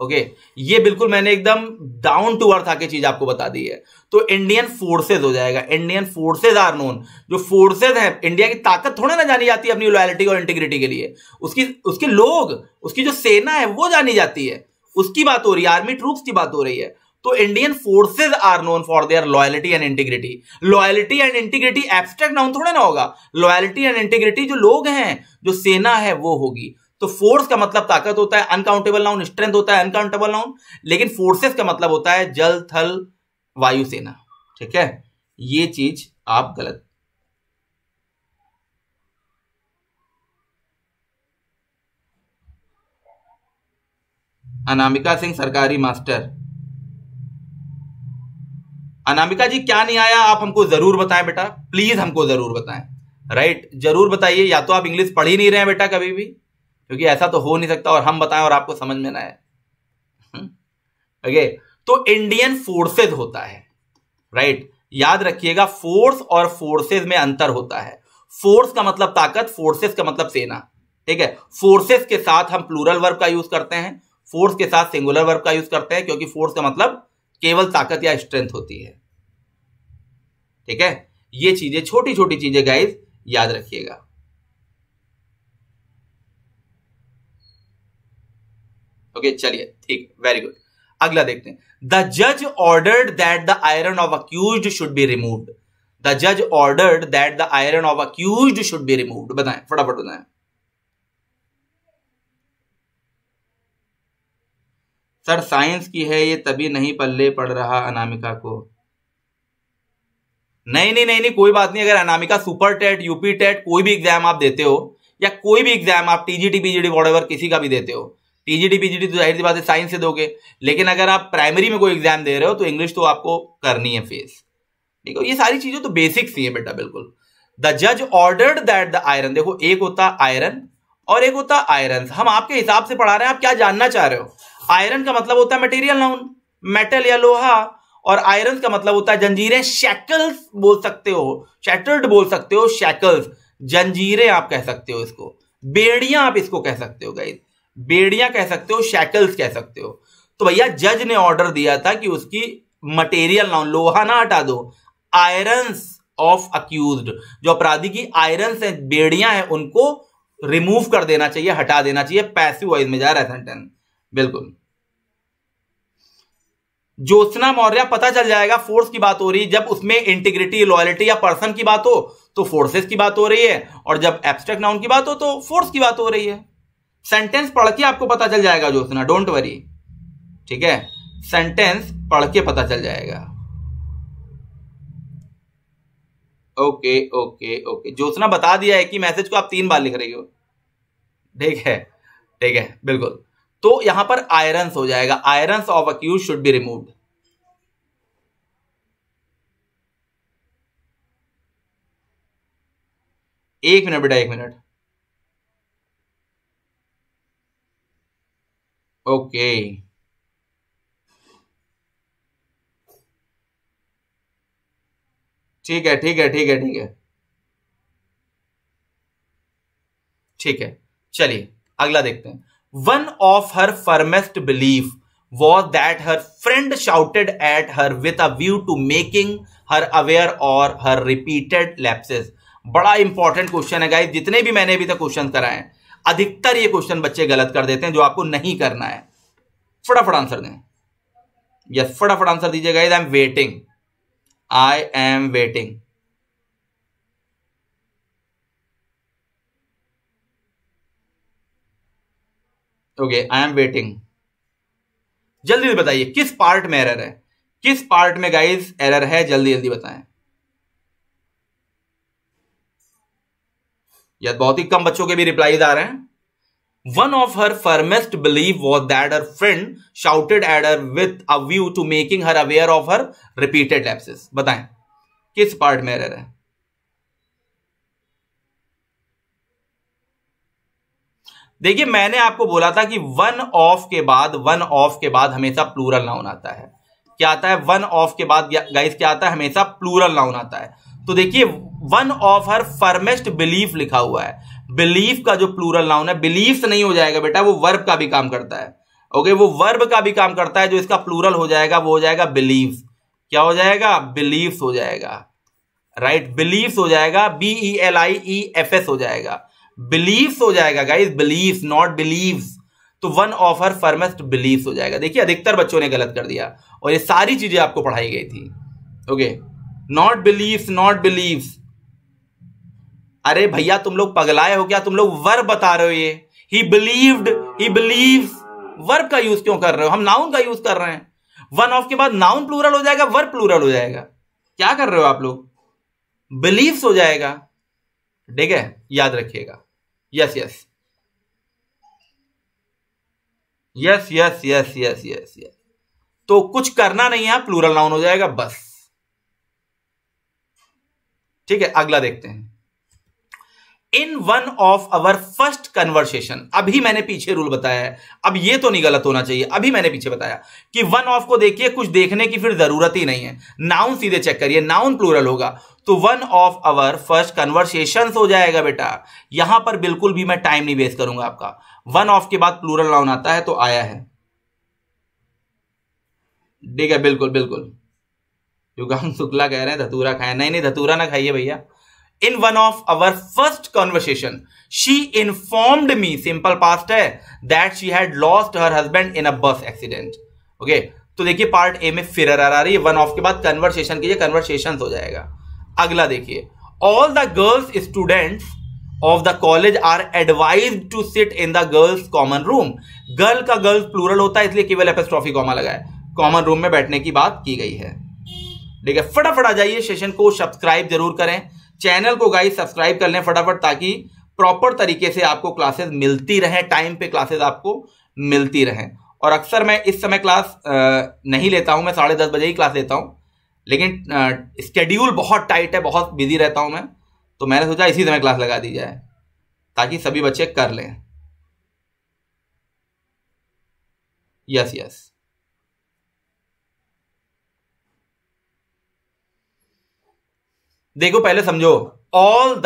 ओके ये बिल्कुल मैंने एकदम डाउन टू अर्थ आके चीज आपको बता दी है तो इंडियन फोर्सेज हो जाएगा इंडियन फोर्सेज आर नोन जो फोर्सेज हैं इंडिया की ताकत थोड़ी ना जानी जाती है अपनी लॉयलिटी और इंटीग्रिटी के लिए उसकी उसके लोग उसकी जो सेना है वो जानी जाती है उसकी बात हो रही है आर्मी ट्रूप्स की बात हो रही है तो Indian forces are known for their loyalty and integrity loyalty and integrity abstract noun थोड़ा ना होगा लॉयलिटी एंड इंटीग्रिटी जो लोग हैं जो सेना है वो होगी तो फोर्स का मतलब ताकत होता है अनकाउंटेबल नाउन स्ट्रेंथ होता है अनकाउंटेबल नाउन लेकिन फोर्सेस का मतलब होता है जल थल वायुसेना ठीक है ये चीज आप गलत अनामिका सिंह सरकारी मास्टर अनामिका जी क्या नहीं आया आप हमको जरूर बताएं बेटा प्लीज हमको जरूर बताएं राइट जरूर बताइए या तो आप इंग्लिश पढ़ ही नहीं रहे हैं बेटा कभी भी क्योंकि ऐसा तो हो नहीं सकता और हम बताएं और आपको समझ में ना आए ओके हम्म। तो इंडियन फोर्सेस होता है राइट याद रखिएगा फोर्स और फोर्सेस में अंतर होता है फोर्स का मतलब ताकत फोर्सेस का मतलब सेना ठीक है फोर्सेस के साथ हम प्लूरल वर्ब का यूज करते हैं फोर्स के साथ सिंगुलर वर्ब का यूज करते हैं क्योंकि फोर्स का मतलब केवल ताकत या स्ट्रेंथ होती है ठीक है ये चीजें छोटी छोटी चीजें गाइज याद रखिएगा ओके चलिए ठीक वेरी गुड अगला देखते हैं द जज ordered that the iron of accused should be removed the जज ordered that the iron of accused should be removed बताएं फटाफट बताएं सर साइंस की है ये तभी नहीं पल्ले पड़ रहा अनामिका को नहीं नहीं नहीं नहीं कोई बात नहीं अगर Anamika super TET UP TET कोई भी एग्जाम आप देते हो या कोई भी एग्जाम आप टीजीटी पीजीटी वॉट किसी का भी देते हो टीजीडी पीजीडी तो जाहिर सी बात है साइंस से दोगे लेकिन अगर आप प्राइमरी में कोई एग्जाम दे रहे हो तो इंग्लिश तो आपको करनी है फेस ठीक है ये सारी चीजें तो बेसिक्स ही है बेटा बिल्कुल द जज ऑर्डर्ड दैट द आयरन देखो एक होता आयरन और एक होता आयरन हम आपके हिसाब से पढ़ा रहे हैं आप क्या जानना चाह रहे हो आयरन का मतलब होता है मटेरियल नाउन मेटल या लोहा और आयरन का मतलब होता है जंजीरें शैकल्स बोल सकते हो शैटर्ड बोल सकते हो शैकल्स जंजीरें आप कह सकते हो इसको बेड़ियां आप इसको कह सकते हो गाइज बेड़ियां कह सकते हो शैकल्स कह सकते हो तो भैया जज ने ऑर्डर दिया था कि उसकी मटेरियल ना लोहा ना हटा दो आयरन्स ऑफ अक्यूज जो अपराधी की आयरन्स है बेड़ियां हैं उनको रिमूव कर देना चाहिए हटा देना चाहिए पैसिव वाइज में जा रहा है सेंटेंस बिल्कुल ज्योत्सना मौर्य पता चल जाएगा फोर्स की बात हो रही है जब उसमें इंटीग्रिटी लॉयलिटी या पर्सन की बात हो तो फोर्सेस की बात हो रही है और जब एब्स्ट्रैक्ट नाउन की बात हो तो फोर्स की बात हो रही है सेंटेंस पढ़ के आपको पता चल जाएगा जो सुना डोंट वरी ठीक है सेंटेंस पढ़ के पता चल जाएगा ओके ओके ओके ज्योत्सना बता दिया है कि मैसेज को आप तीन बार लिख रही हो ठीक है ठीक है बिल्कुल तो यहां पर आयरन्स हो जाएगा irons of accused should be removed एक मिनट बेटा एक मिनट Okay. ठीक है ठीक है ठीक है ठीक है ठीक है चलिए अगला देखते हैं one of her firmest believe was that her friend shouted at her with a view to making her aware of her repeated lapses बड़ा इंपॉर्टेंट क्वेश्चन है गाइस जितने भी मैंने अभी तक क्वेश्चन कराए हैं अधिकतर ये क्वेश्चन बच्चे गलत कर देते हैं जो आपको नहीं करना है फटाफट आंसर दें यस फटाफट आंसर दीजिएगा I am waiting I am waiting okay I am waiting जल्दी से बताइए किस पार्ट में एरर है किस पार्ट में गाइस एरर है जल्दी जल्दी बताएं या बहुत ही कम बच्चों के भी रिप्लाईज आ रहे हैं one of her firmest believe was that her friend shouted at her with a view to making her aware of her repeated lapses बताएं किस पार्ट में रह रहे हैं देखिए मैंने आपको बोला था कि वन ऑफ के बाद वन ऑफ के बाद हमेशा प्लूरल नाउन आता है क्या आता है वन ऑफ के बाद गाइस क्या आता है हमेशा प्लूरल नाउन आता है तो देखिए one of her firmest belief लिखा हुआ है बिलीफ का जो प्लूरल नाउन है बिलीफ नहीं हो जाएगा बेटा वो वर्ब का भी काम करता है ओके वो वर्ब का भी काम करता है जो इसका प्लूरल हो जाएगा वो हो जाएगा बिलीव क्या हो जाएगा बिलीव्स हो जाएगा राइट बिलीव्स हो जाएगा B E L I E F S हो जाएगा बिलीव्स हो जाएगा गाइज बिलीव नॉट बिलीव तो one of her firmest believe हो जाएगा देखिए अधिकतर बच्चों ने गलत कर दिया और ये सारी चीजें आपको पढ़ाई गई थी okay okay. Not believe not believe अरे भैया तुम लोग पगलाए हो क्या तुम लोग वर्ब बता रहे हो ये ही बिलीव्ड ही बिलीव वर्ब का यूज क्यों कर रहे हो हम नाउन का यूज कर रहे हैं वन ऑफ के बाद नाउन प्लूरल हो जाएगा वर्ब प्लूरल हो जाएगा क्या कर रहे हो आप लोग बिलीव हो जाएगा ठीक है याद रखिएगा yes yes yes yes yes yes yes yes तो कुछ करना नहीं है प्लूरल नाउन हो जाएगा बस ठीक है अगला देखते हैं in one of our first conversation अभी मैंने पीछे रूल बताया है अब ये तो नहीं गलत होना चाहिए अभी मैंने पीछे बताया कि वन ऑफ को देखिए कुछ देखने की फिर जरूरत ही नहीं है नाउन सीधे चेक करिए नाउन प्लूरल होगा तो one of our first conversation हो जाएगा बेटा यहां पर बिल्कुल भी मैं टाइम नहीं वेस्ट करूंगा आपका वन ऑफ के बाद प्लूरल नाउन आता है तो आया है ठीक है बिल्कुल बिल्कुल युगांग शुक्ला कह रहे हैं धतूरा खाए नहीं नहीं धतूरा ना खाइए भैया in one of our first conversation she informed me simple past है that she had lost her husband in a bus accident okay तो देखिए पार्ट ए में फिर आ रही है वन ऑफ के बाद कन्वर्सेशन कीजिए कन्वर्सेशन हो जाएगा अगला देखिए all the girls students of the college are advise to sit in the girls common room girl का गर्ल्स प्लूरल होता है इसलिए केवल एपेस्ट्रॉफी कॉमा लगाए कॉमन रूम में बैठने की बात की गई है ठीक है फटाफट आ जाइए सेशन को सब्सक्राइब जरूर करें चैनल को गाइस सब्सक्राइब कर लें फटाफट ताकि प्रॉपर तरीके से आपको क्लासेस मिलती रहें टाइम पे क्लासेस आपको मिलती रहें और अक्सर मैं इस समय क्लास नहीं लेता हूं मैं साढ़े दस बजे ही क्लास लेता हूं लेकिन स्केड्यूल बहुत टाइट है बहुत बिजी रहता हूं मैं तो मैंने सोचा इसी समय क्लास लगा दी जाए ताकि सभी बच्चे कर लें यस यस देखो पहले समझो ऑल द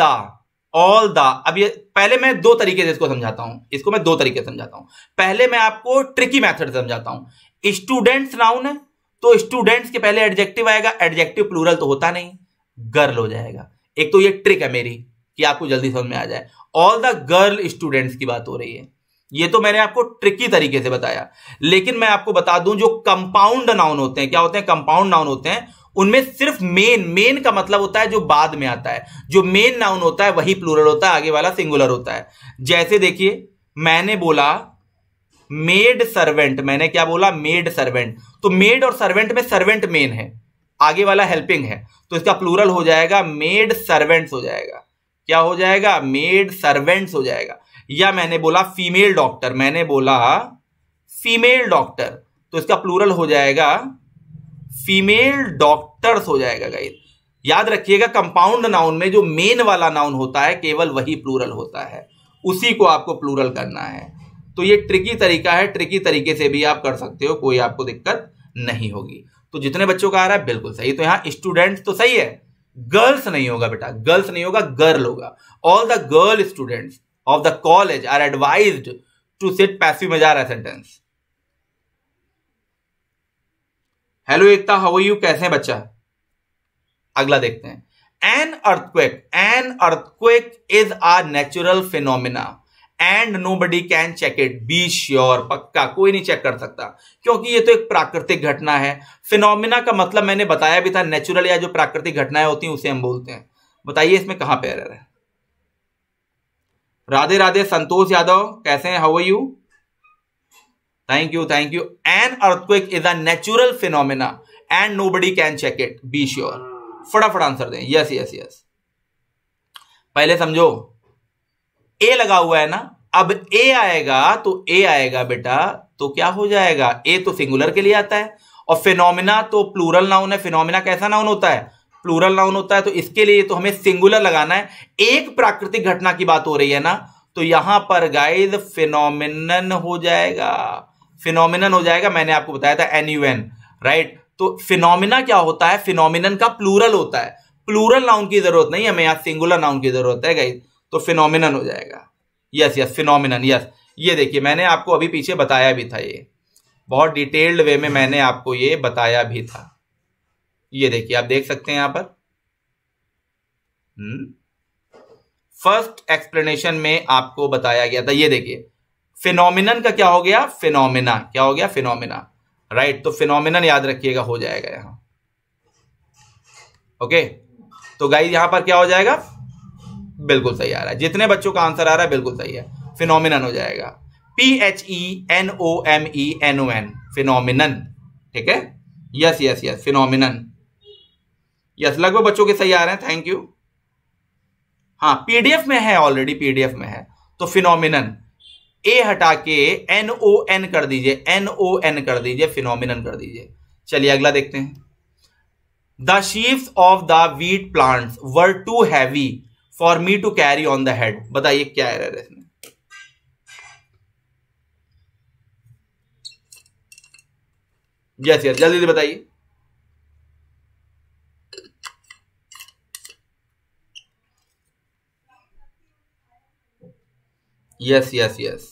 ऑल द अब ये पहले मैं दो तरीके से इसको समझाता हूं इसको मैं दो तरीके से समझाता हूं पहले मैं आपको ट्रिकी मैथड समझाता हूं स्टूडेंट्स नाउन है तो स्टूडेंट्स के पहले एडजेक्टिव आएगा एडजेक्टिव प्लूरल तो होता नहीं गर्ल हो जाएगा एक तो ये ट्रिक है मेरी कि आपको जल्दी समझ में आ जाए ऑल द गर्ल स्टूडेंट्स की बात हो रही है ये तो मैंने आपको ट्रिकी तरीके से बताया लेकिन मैं आपको बता दूं जो कंपाउंड नाउन होते हैं क्या होते हैं कंपाउंड नाउन होते हैं उनमें सिर्फ मेन मेन का मतलब होता है जो बाद में आता है जो मेन नाउन होता है वही प्लूरल होता है आगे वाला सिंगुलर होता है जैसे देखिए मैंने बोला मेड सर्वेंट मैंने क्या बोला मेड सर्वेंट तो मेड और सर्वेंट में सर्वेंट मेन है आगे वाला हेल्पिंग है तो इसका प्लूरल हो जाएगा मेड सर्वेंट्स हो जाएगा क्या हो जाएगा मेड सर्वेंट्स हो जाएगा या मैंने बोला फीमेल डॉक्टर मैंने बोला फीमेल डॉक्टर तो इसका प्लूरल हो जाएगा फीमेल डॉक्टर्स हो जाएगा गाइज याद रखिएगा कंपाउंड नाउन में जो मेन वाला नाउन होता है केवल वही प्लूरल होता है उसी को आपको प्लूरल करना है तो ये ट्रिकी तरीका है ट्रिकी तरीके से भी आप कर सकते हो कोई आपको दिक्कत नहीं होगी तो जितने बच्चों का आ रहा है बिल्कुल सही तो यहाँ स्टूडेंट तो सही है गर्ल्स नहीं होगा बेटा गर्ल्स नहीं होगा गर्ल होगा all the girl students of the college are advise to sit passive में जा रहा है sentence hello Ekta how you कैसे हैं बच्चा अगला देखते हैं an earthquake an earthquake is a natural phenomena and nobody can check it be sure पक्का कोई नहीं चेक कर सकता क्योंकि ये तो एक प्राकृतिक घटना है फिनोमिना का मतलब मैंने बताया भी था नेचुरल या जो प्राकृतिक घटनाएं होती हैं उसे हम बोलते हैं बताइए इसमें कहां पैर है राधे राधे संतोष यादव कैसे हैं how you you thank you an earthquake is a natural phenomena and nobody can check it be sure फटाफट आंसर दें यस यस यस पहले समझो ए लगा हुआ है ना अब ए आएगा तो ए आएगा बेटा तो क्या हो जाएगा ए तो सिंगुलर के लिए आता है और फिनोमिना तो प्लूरल नाउन है फिनोमिना कैसा नाउन होता है प्लूरल नाउन होता है तो इसके लिए तो हमें सिंगुलर लगाना है एक प्राकृतिक घटना की बात हो रही है ना तो यहां पर गाइज फिनोमिनन हो जाएगा फिनोमिनन हो जाएगा मैंने आपको बताया था एन यू एन राइट तो फिनोमिना क्या होता है फिनोमिनन का प्लूरल होता है प्लूरल नाउन की जरूरत नहीं हमें यहाँ सिंगुलर नाउन की जरूरत है गाइज तो फिनोमिनन हो जाएगा यस यस फिनोमिनन यस ये देखिए मैंने आपको अभी पीछे बताया भी था ये बहुत डिटेल्ड वे में मैंने आपको ये बताया भी था ये देखिए आप देख सकते हैं यहां पर फर्स्ट हम्म। एक्सप्लेनेशन में आपको बताया गया था ये देखिए फिनोमिनन का क्या हो गया फिनोमिना क्या हो गया फिनोमिना राइट right, तो फिनोमिनन याद रखिएगा हो जाएगा यहां ओके okay? तो गाइस यहां पर क्या हो जाएगा बिल्कुल सही आ रहा है जितने बच्चों का आंसर आ रहा है बिल्कुल सही है फिनोमिनन हो जाएगा P H E N O M E N O N phenomenon ठीक है yes yes yes phenomenon yes लगभग बच्चों के सही आ रहे हैं थैंक यू हाँ पीडीएफ में है ऑलरेडी पीडीएफ में है तो फिनोमिनन ए हटा के एन ओ एन कर दीजिए एन ओ एन कर दीजिए फिनोमिन कर दीजिए चलिए अगला देखते हैं the sheaves of the wheat plants were too heavy for me to carry on the head बताइए क्या एरर है इसमें यस यस जल्दी जल्दी बताइए यस यस यस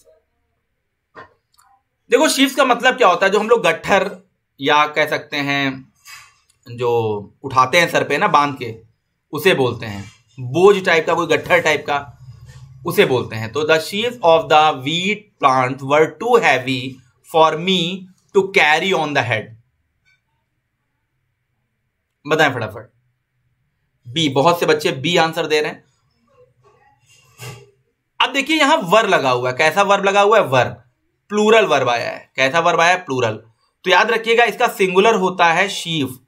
देखो शीव्स का मतलब क्या होता है जो हम लोग गट्ठर या कह सकते हैं जो उठाते हैं सर पे ना बांध के उसे बोलते हैं बोझ टाइप का कोई गट्ठर टाइप का उसे बोलते हैं तो the sheave of the wheat plant were too heavy for me to carry on the head बताएं फटाफट बी बहुत से बच्चे बी आंसर दे रहे हैं अब देखिए यहां वर लगा हुआ है कैसा वर्ब लगा हुआ है वर प्लूरल वर्ब आया है कैसा वर्ब आया है प्लूरल तो याद रखिएगा इसका सिंगुलर होता है शीफ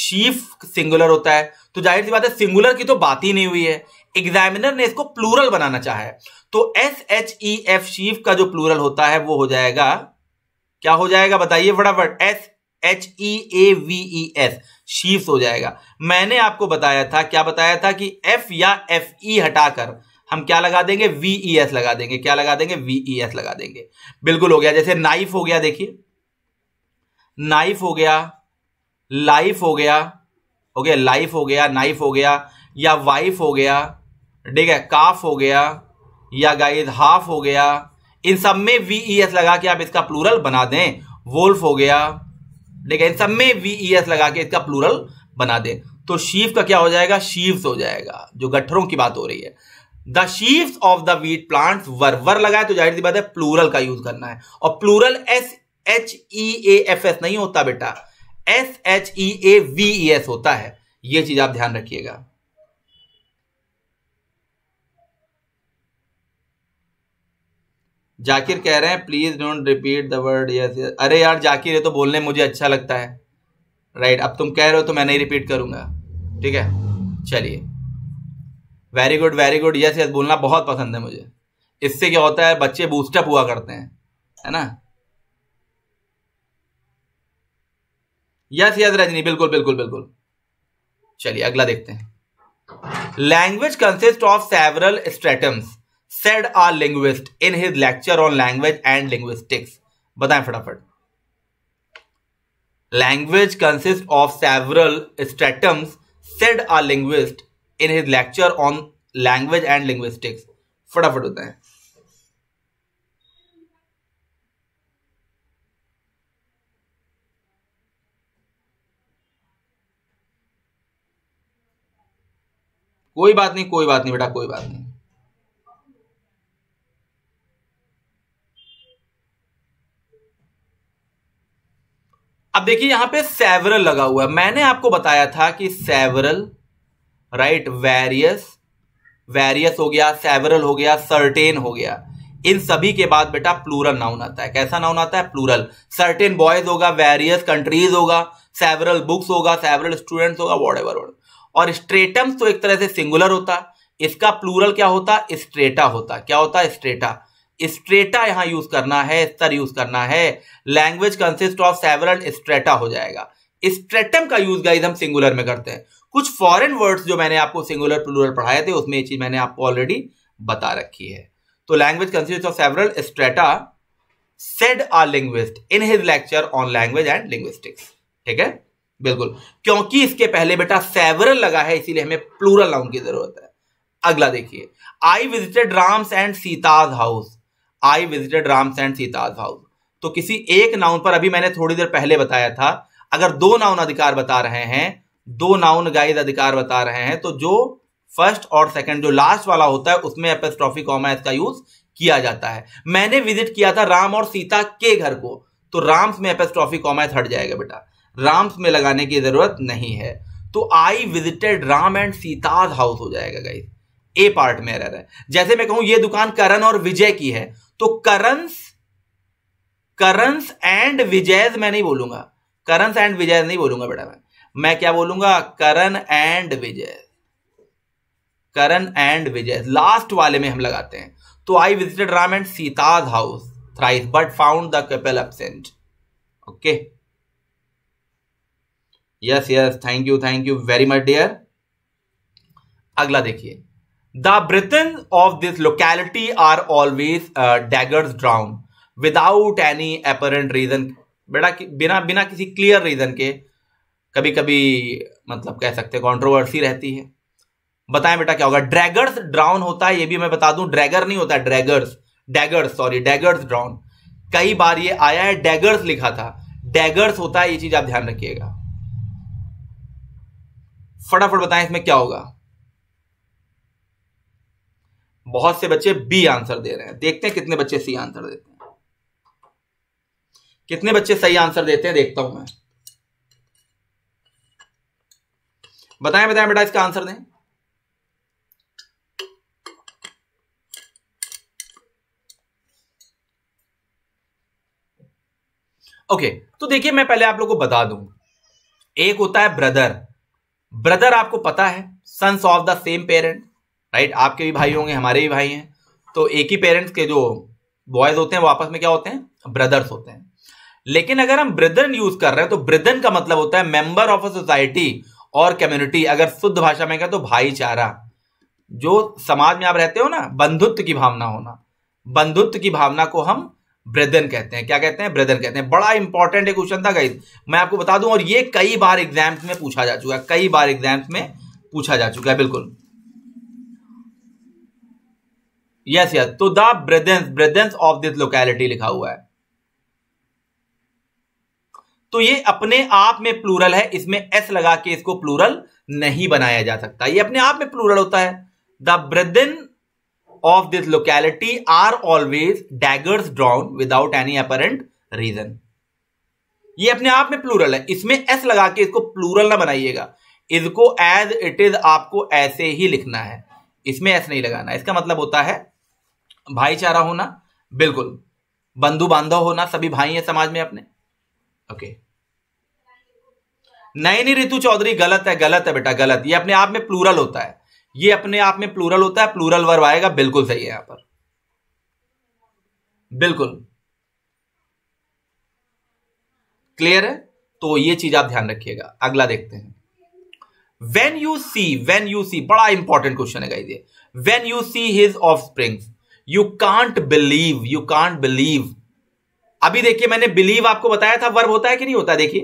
शीफ सिंगुलर होता है तो जाहिर सी बात है सिंगुलर की तो बात ही नहीं हुई है एग्जामिनर ने इसको प्लूरल बनाना चाहा है तो S H E F sheaf का जो प्लूरल होता है वो हो जाएगा क्या हो जाएगा बताइए फटाफट S H E A V E S sheaf हो जाएगा मैंने आपको बताया था क्या बताया था कि एफ या एफ ई e हटाकर हम क्या लगा देंगे वीई एस e लगा देंगे क्या लगा देंगे वीई एस e लगा देंगे बिल्कुल हो गया जैसे नाइफ हो गया देखिए नाइफ हो गया लाइफ हो गया गया लाइफ हो गया नाइफ हो गया या वाइफ हो गया ठीक है काफ हो गया या गाइज हाफ हो गया इन सब में वीई एस e लगा के आप इसका प्लूरल बना दें वोल्फ हो गया ठीक है इन सब में वीई एस लगा के इसका प्लूरल बना दें तो शीव का क्या हो जाएगा शीव्स हो जाएगा जो गठरों की बात हो रही है the sheaves of the wheat plant were were लगाए तो जाहिर सी बात है प्लूरल का यूज करना है और plural S H E F S नहीं होता बेटा S H E A V E S होता है यह चीज आप ध्यान रखिएगा जाकिर कह रहे हैं please don't repeat the word yes अरे यार जाकिर ये तो बोलने मुझे अच्छा लगता है राइट right, अब तुम कह रहे हो तो मैं नहीं रिपीट करूंगा ठीक है चलिए very good very good yes yes बोलना बहुत पसंद है मुझे इससे क्या होता है बच्चे बूस्टअप हुआ करते हैं है ना यस यस रजनी बिल्कुल बिल्कुल बिल्कुल चलिए अगला देखते हैं language consist of several stratums said our linguist in his lecture on language and linguistics बताएं फटाफट language consist of several stratums said our linguist in his lecture on language and linguistics फटाफट होता है कोई बात नहीं कोई बात नहीं बेटा कोई बात नहीं अब देखिए यहां पे सेवरल लगा हुआ है मैंने आपको बताया था कि सेवरल राइट वेरियस वेरियस हो गया सेवरल हो गया सर्टेन हो गया इन सभी के बाद बेटा प्लूरल नाउन आता है कैसा नाउन आता है प्लूरल सर्टेन बॉयज होगा वेरियस कंट्रीज होगा सेवरल बुक्स होगा सेवरल स्टूडेंट्स होगा वॉट एवर और स्ट्रेटम्स तो एक तरह से सिंगुलर होता इसका प्लूरल क्या होता स्ट्रेटा होता क्या होता स्ट्रेटा स्ट्रेटा यहां यूज करना है स्तर यूज करना है language consist of several strata हो जाएगा स्ट्रेटम का यूज गाइज हम सिंगुलर में करते हैं कुछ फॉरेन वर्ड्स जो मैंने आपको सिंगुलर प्लूरल पढ़ाए थे उसमें ये चीज मैंने आपको ऑलरेडी बता रखी है तो language consist of several strata said our linguist in his lecture on language and linguistics ठीक है बिल्कुल क्योंकि इसके पहले बेटा सेवरल लगा है इसीलिए हमें प्लूरल नाउन की जरूरत है अगला देखिए I visited Ram's and Sita's house I visited Ram's and Sita's house तो किसी एक नाउन पर अभी मैंने थोड़ी देर पहले बताया था अगर दो नाउन अधिकार बता रहे हैं दो नाउन गाइज अधिकार बता रहे हैं तो जो फर्स्ट और सेकंड जो लास्ट वाला होता है उसमें एपेस्ट्रॉफी कॉमा इसका यूज किया जाता है मैंने विजिट किया था राम और सीता के घर को तो राम्स में एपेस्ट्रॉफी कॉमा हट जाएगा बेटा राम्स में लगाने की जरूरत नहीं है तो I visited Ram and Sita's house हो जाएगा गाइज ए पार्ट में रह रहा है जैसे मैं कहूं ये दुकान करण और विजय की है तो करंस करंस एंड विजय मैं नहीं बोलूंगा करंस एंड विजय नहीं बोलूंगा बेटा मैं मैं क्या बोलूंगा Karan and Vijay Karan and Vijay last वाले में हम लगाते हैं तो I visited Ram and Sita's house thrice but found the couple absent okay yes yes thank you thank you very much dear अगला देखिए the brethren of this locality are always daggers drawn without any apparent reason बेटा बिना बिना किसी क्लियर रीजन के कभी कभी मतलब कह सकते हैं कॉन्ट्रोवर्सी रहती है बताएं बेटा क्या होगा ड्रैगर्स ड्राउन होता है ये भी मैं बता दूं ड्रैगर नहीं होता draggers daggers sorry daggers drawn कई बार ये आया है डैगर्स लिखा था डैगर्स होता है ये चीज आप ध्यान रखिएगा फटाफट बताएं इसमें क्या होगा बहुत से बच्चे बी आंसर दे रहे हैं देखते हैं कितने बच्चे सी आंसर देते हैं कितने बच्चे सही आंसर देते हैं देखता हूं मैं बताएं बताएं बेटा इसका आंसर दें ओके okay, तो देखिए मैं पहले आप लोगों को बता दूं एक होता है ब्रदर ब्रदर आपको पता है sons of the same parent right आपके भी भाई होंगे हमारे भी भाई हैं तो एक ही पेरेंट्स के जो बॉयज होते हैं वो आपस में क्या होते हैं ब्रदर्स होते हैं लेकिन अगर हम ब्रदर यूज कर रहे हैं तो ब्रदर का मतलब होता है मेंबर ऑफ अ सोसाइटी और कम्युनिटी अगर शुद्ध भाषा में कहें तो भाईचारा जो समाज में आप रहते हो ना बंधुत्व की भावना होना बंधुत्व की भावना को हम ब्रदन कहते हैं क्या कहते हैं ब्रदन कहते हैं बड़ा इंपॉर्टेंट एक क्वेश्चन था गई मैं आपको बता दूं और ये कई बार एग्जाम्स में पूछा जा चुका है कई बार एग्जाम्स में पूछा जा चुका है बिल्कुल यस यस तो the brethrens brethrens of this locality लिखा हुआ है तो ये अपने आप में प्लूरल है इसमें एस लगा के इसको प्लूरल नहीं बनाया जा सकता ये अपने आप में प्लूरल होता है the brethren of this locality are always daggers drawn without any apparent reason ये अपने आप में प्लूरल है इसमें एस लगा के इसको प्लूरल ना बनाइएगा इसको एज इट इज आपको ऐसे ही लिखना है इसमें एस नहीं लगाना इसका मतलब होता है भाईचारा होना बिल्कुल बंधु बांधव होना सभी भाई हैं समाज में अपने ओके नहीं नहीं रितु चौधरी गलत है गलत है बेटा गलत ये अपने आप में प्लूरल होता है ये अपने आप में प्लूरल होता है प्लूरल वर्ब आएगा बिल्कुल सही है यहां पर बिल्कुल क्लियर है तो ये चीज आप ध्यान रखिएगा अगला देखते हैं when you see when you see बड़ा इंपॉर्टेंट क्वेश्चन है when you see his offsprings you can't believe you can't believe अभी देखिए मैंने बिलीव आपको बताया था वर्ब होता है कि नहीं होता देखिए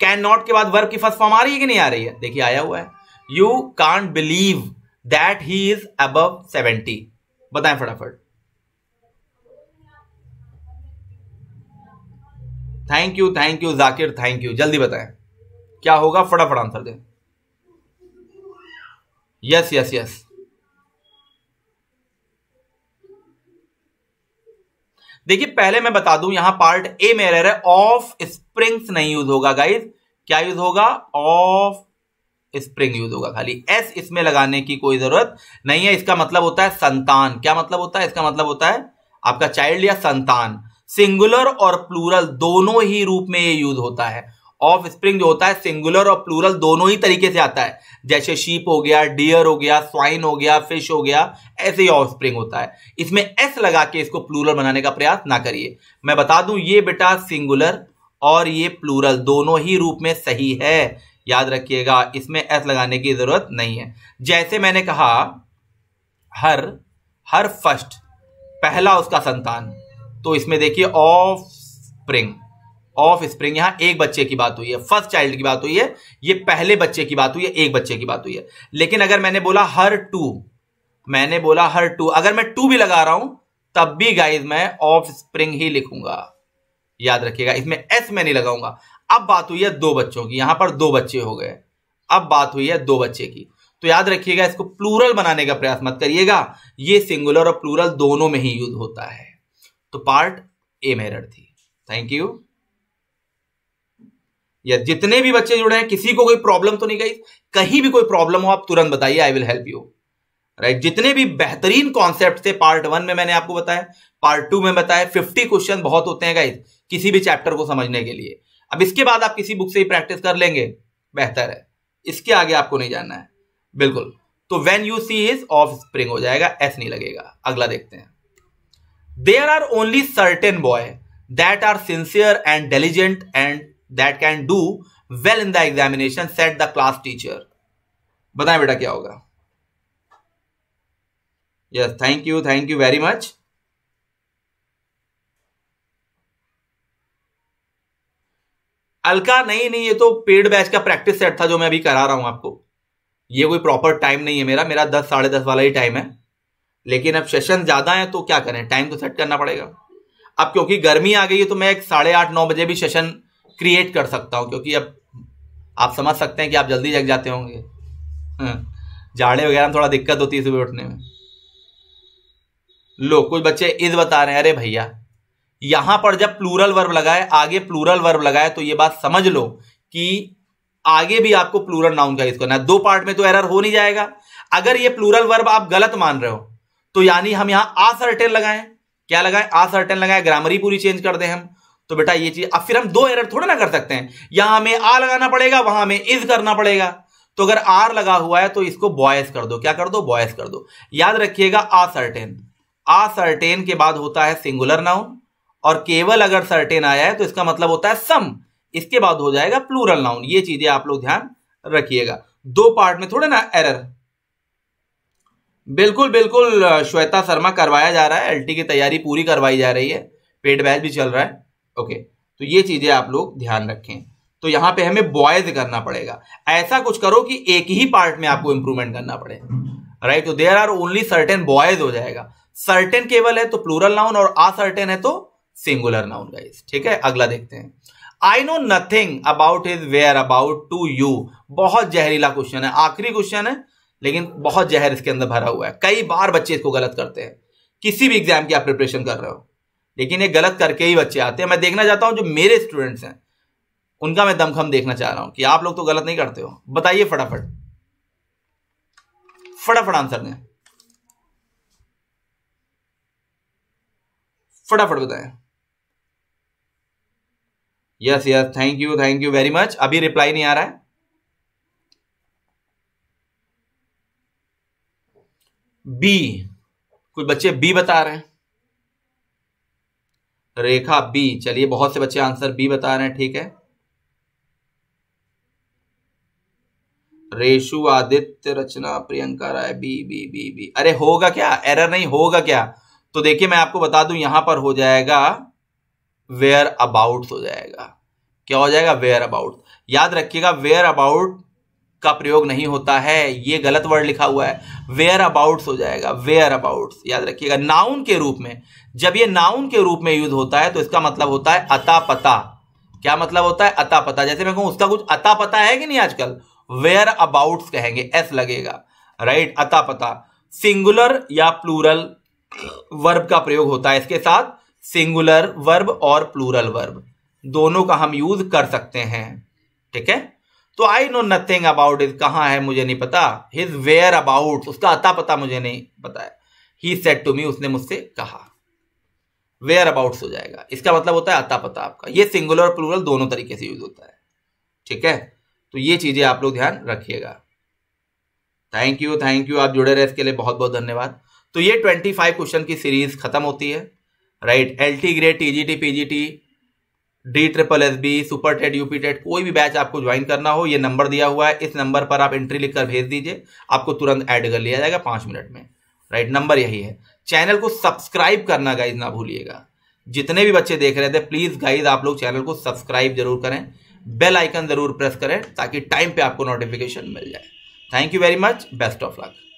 कैन नॉट के बाद वर्ब की फर्स्ट फॉर्म आ रही है कि नहीं आ रही है देखिए आया हुआ है you can't believe that he is above seventy बताए फटाफट thank you thank you Zakir thank you जल्दी बताएं क्या होगा फटाफट आंसर दें यस यस यस देखिए पहले मैं बता दूं यहां पार्ट ए में रह रहे ऑफ स्प्रिंग्स नहीं यूज होगा गाइज क्या यूज होगा ऑफ स्प्रिंग यूज होगा खाली एस इसमें लगाने की कोई जरूरत नहीं है इसका मतलब होता है संतान क्या मतलब होता है इसका मतलब होता है आपका चाइल्ड या संतान सिंगुलर और प्लूरल दोनों ही रूप में ये यूज होता है ऑफ स्प्रिंग जो होता है सिंगुलर और प्लूरल दोनों ही तरीके से आता है जैसे शीप हो गया डियर हो गया स्वाइन हो गया फिश हो गया ऐसे ही ऑफ स्प्रिंग होता है इसमें एस लगा के इसको प्लूरल बनाने का प्रयास ना करिए मैं बता दूं ये बेटा सिंगुलर और ये प्लूरल दोनों ही रूप में सही है याद रखिएगा इसमें एस लगाने की जरूरत नहीं है जैसे मैंने कहा हर हर फर्स्ट पहला उसका संतान तो इसमें देखिए ऑफ स्प्रिंग ऑफ स्प्रिंग यहां एक बच्चे की बात हुई है फर्स्ट चाइल्ड की बात हुई है ये पहले बच्चे की बात हुई है एक बच्चे की बात हुई है लेकिन अगर मैंने बोला हर टू मैंने बोला हर टू अगर मैं टू भी लगा रहा हूं तब भी गाइज मैं ऑफ स्प्रिंग ही लिखूंगा याद रखिएगा इसमें एस मैं नहीं लगाऊंगा अब बात हुई है दो बच्चों की यहां पर दो बच्चे हो गए अब बात हुई है दो बच्चे की तो याद रखिएगा इसको प्लूरल बनाने का प्रयास मत करिएगा ये सिंगुलर और प्लूरल दोनों में ही यूज होता है तो पार्ट ए मेरड थी थैंक यू या जितने भी बच्चे जुड़े हैं किसी को कोई प्रॉब्लम तो नहीं गई कहीं भी कोई प्रॉब्लम हो आप तुरंत बताइए I will help you right जितने भी बेहतरीन कॉन्सेप्ट थे पार्ट वन में मैंने आपको बताया पार्ट टू में बताया फिफ्टी क्वेश्चन बहुत होते हैं गाइज किसी भी चैप्टर को समझने के लिए अब इसके बाद आप किसी बुक से ही प्रैक्टिस कर लेंगे बेहतर है इसके आगे आपको नहीं जानना है बिल्कुल तो when you see is offspring हो जाएगा एस नहीं लगेगा अगला देखते हैं there are only certain boy that are sincere and diligent and that can do well in the examination said the class teacher बताए बेटा क्या होगा yes thank you thank you very much Alka नहीं नहीं ये तो पेड बैच का प्रैक्टिस सेट था जो मैं अभी करा रहा हूं आपको ये कोई प्रॉपर टाइम नहीं है मेरा मेरा दस साढ़े दस वाला ही टाइम है लेकिन अब सेशन ज्यादा है तो क्या करें टाइम तो सेट करना पड़ेगा अब क्योंकि गर्मी आ गई है तो मैं एक साढ़े आठ नौ बजे भी सेशन क्रिएट कर सकता हूँ क्योंकि अब आप समझ सकते हैं कि आप जल्दी जग जाते होंगे हम्म, जाड़े वगैरह में थोड़ा दिक्कत होती है सुबह उठने में लो कुछ बच्चे इज बता रहे हैं अरे भैया यहां पर जब प्लूरल वर्ब लगाए आगे प्लूरल वर्ब लगाए तो ये बात समझ लो कि आगे भी आपको प्लूरल नाउन का यूज करना है दो पार्ट में तो एरर हो नहीं जाएगा अगर ये प्लूरल वर्ब आप गलत मान रहे हो तो यानी हम यहां आसर्टेन लगाएं क्या लगाएं आसर्टेन लगाएं ग्रामरी पूरी चेंज कर दें हम तो बेटा ये चीज अब फिर हम दो एरर थोड़ा ना कर सकते हैं यहां हमें आ लगाना पड़ेगा वहां हमें इज करना पड़ेगा तो अगर आर लगा हुआ है तो इसको बॉयस कर दो क्या कर दो बॉयस कर दो याद रखिएगा आ सर्टेन आ सर्टेन के बाद होता है सिंगुलर नाउन और केवल अगर सर्टेन आया है तो इसका मतलब होता है सम इसके बाद हो जाएगा प्लूरल नाउन ये चीजें आप लोग ध्यान रखिएगा दो पार्ट में थोड़े ना एरर बिल्कुल बिल्कुल श्वेता शर्मा करवाया जा रहा है एलटी की तैयारी पूरी करवाई जा रही है पेड बैच भी चल रहा है ओके तो ये चीजें आप लोग ध्यान रखें तो यहां पे हमें बॉयज करना पड़ेगा ऐसा कुछ करो कि एक ही पार्ट में आपको इंप्रूवमेंट करना पड़े राइट तो there are only certain boys हो जाएगा सर्टेन केवल है तो प्लूरल नाउन और असर्टेन है तो सिंगुलर नाउन गाइज ठीक है अगला देखते हैं I know nothing about is whereabout to you बहुत जहरीला क्वेश्चन है आखिरी क्वेश्चन है लेकिन बहुत जहर इसके अंदर भरा हुआ है कई बार बच्चे इसको गलत करते हैं किसी भी एग्जाम की आप प्रिपरेशन कर रहे हो लेकिन ये गलत करके ही बच्चे आते हैं मैं देखना चाहता हूँ जो मेरे स्टूडेंट्स हैं उनका मैं दमखम देखना चाह रहा हूँ कि आप लोग तो गलत नहीं करते हो बताइए फटाफट फटाफट आंसर दें फटाफट बताएं yes yes thank you thank you very much अभी रिप्लाई नहीं आ रहा है बी कुछ बच्चे बी बता रहे हैं रेखा बी चलिए बहुत से बच्चे आंसर बी बता रहे हैं ठीक है Reshu Aditya Rachna Priyanka Rai B B B B अरे होगा क्या एरर नहीं होगा क्या तो देखिए मैं आपको बता दूं यहां पर हो जाएगा वेयर अबाउट हो जाएगा क्या हो जाएगा वेयर अबाउट याद रखिएगा वेयर अबाउट का प्रयोग नहीं होता है ये गलत वर्ड लिखा हुआ है वेयर अबाउट्स हो जाएगा वेयर अबाउट्स याद रखिएगा नाउन के रूप में जब ये नाउन के रूप में यूज होता है तो इसका मतलब होता है अता पता क्या मतलब होता है अता पता जैसे मैं कहूं उसका कुछ अता पता है कि नहीं आजकल वेयर अबाउट्स कहेंगे एस लगेगा राइट अता पता सिंगुलर या प्लूरल वर्ब का प्रयोग होता है इसके साथ सिंगुलर वर्ब और प्लूरल वर्ब दोनों का हम यूज कर सकते हैं ठीक है तो I know nothing about is कहाँ है मुझे नहीं पता हिज वेयर अबाउट उसका अता पता मुझे नहीं पता है ही सेट टू मी उसने मुझसे कहा वेयर अबाउट हो जाएगा इसका मतलब होता है अता पता आपका ये सिंगुलर और प्लूरल दोनों तरीके से यूज होता है ठीक है तो ये चीजें आप लोग ध्यान रखिएगा थैंक यू थैंक यू आप जुड़े रहे इसके लिए बहुत बहुत धन्यवाद तो ये ट्वेंटी फाइव क्वेश्चन की सीरीज खत्म होती है right L T grade T G T P G T D triple S B super TET UP TET कोई भी बैच आपको ज्वाइन करना हो ये नंबर दिया हुआ है इस नंबर पर आप एंट्री लिखकर भेज दीजिए आपको तुरंत ऐड कर लिया जाएगा पांच मिनट में राइट नंबर यही है चैनल को सब्सक्राइब करना गाइज ना भूलिएगा जितने भी बच्चे देख रहे थे प्लीज गाइज आप लोग चैनल को सब्सक्राइब जरूर करें बेल आइकन जरूर प्रेस करें ताकि टाइम पे आपको नोटिफिकेशन मिल जाए thank you very much best of luck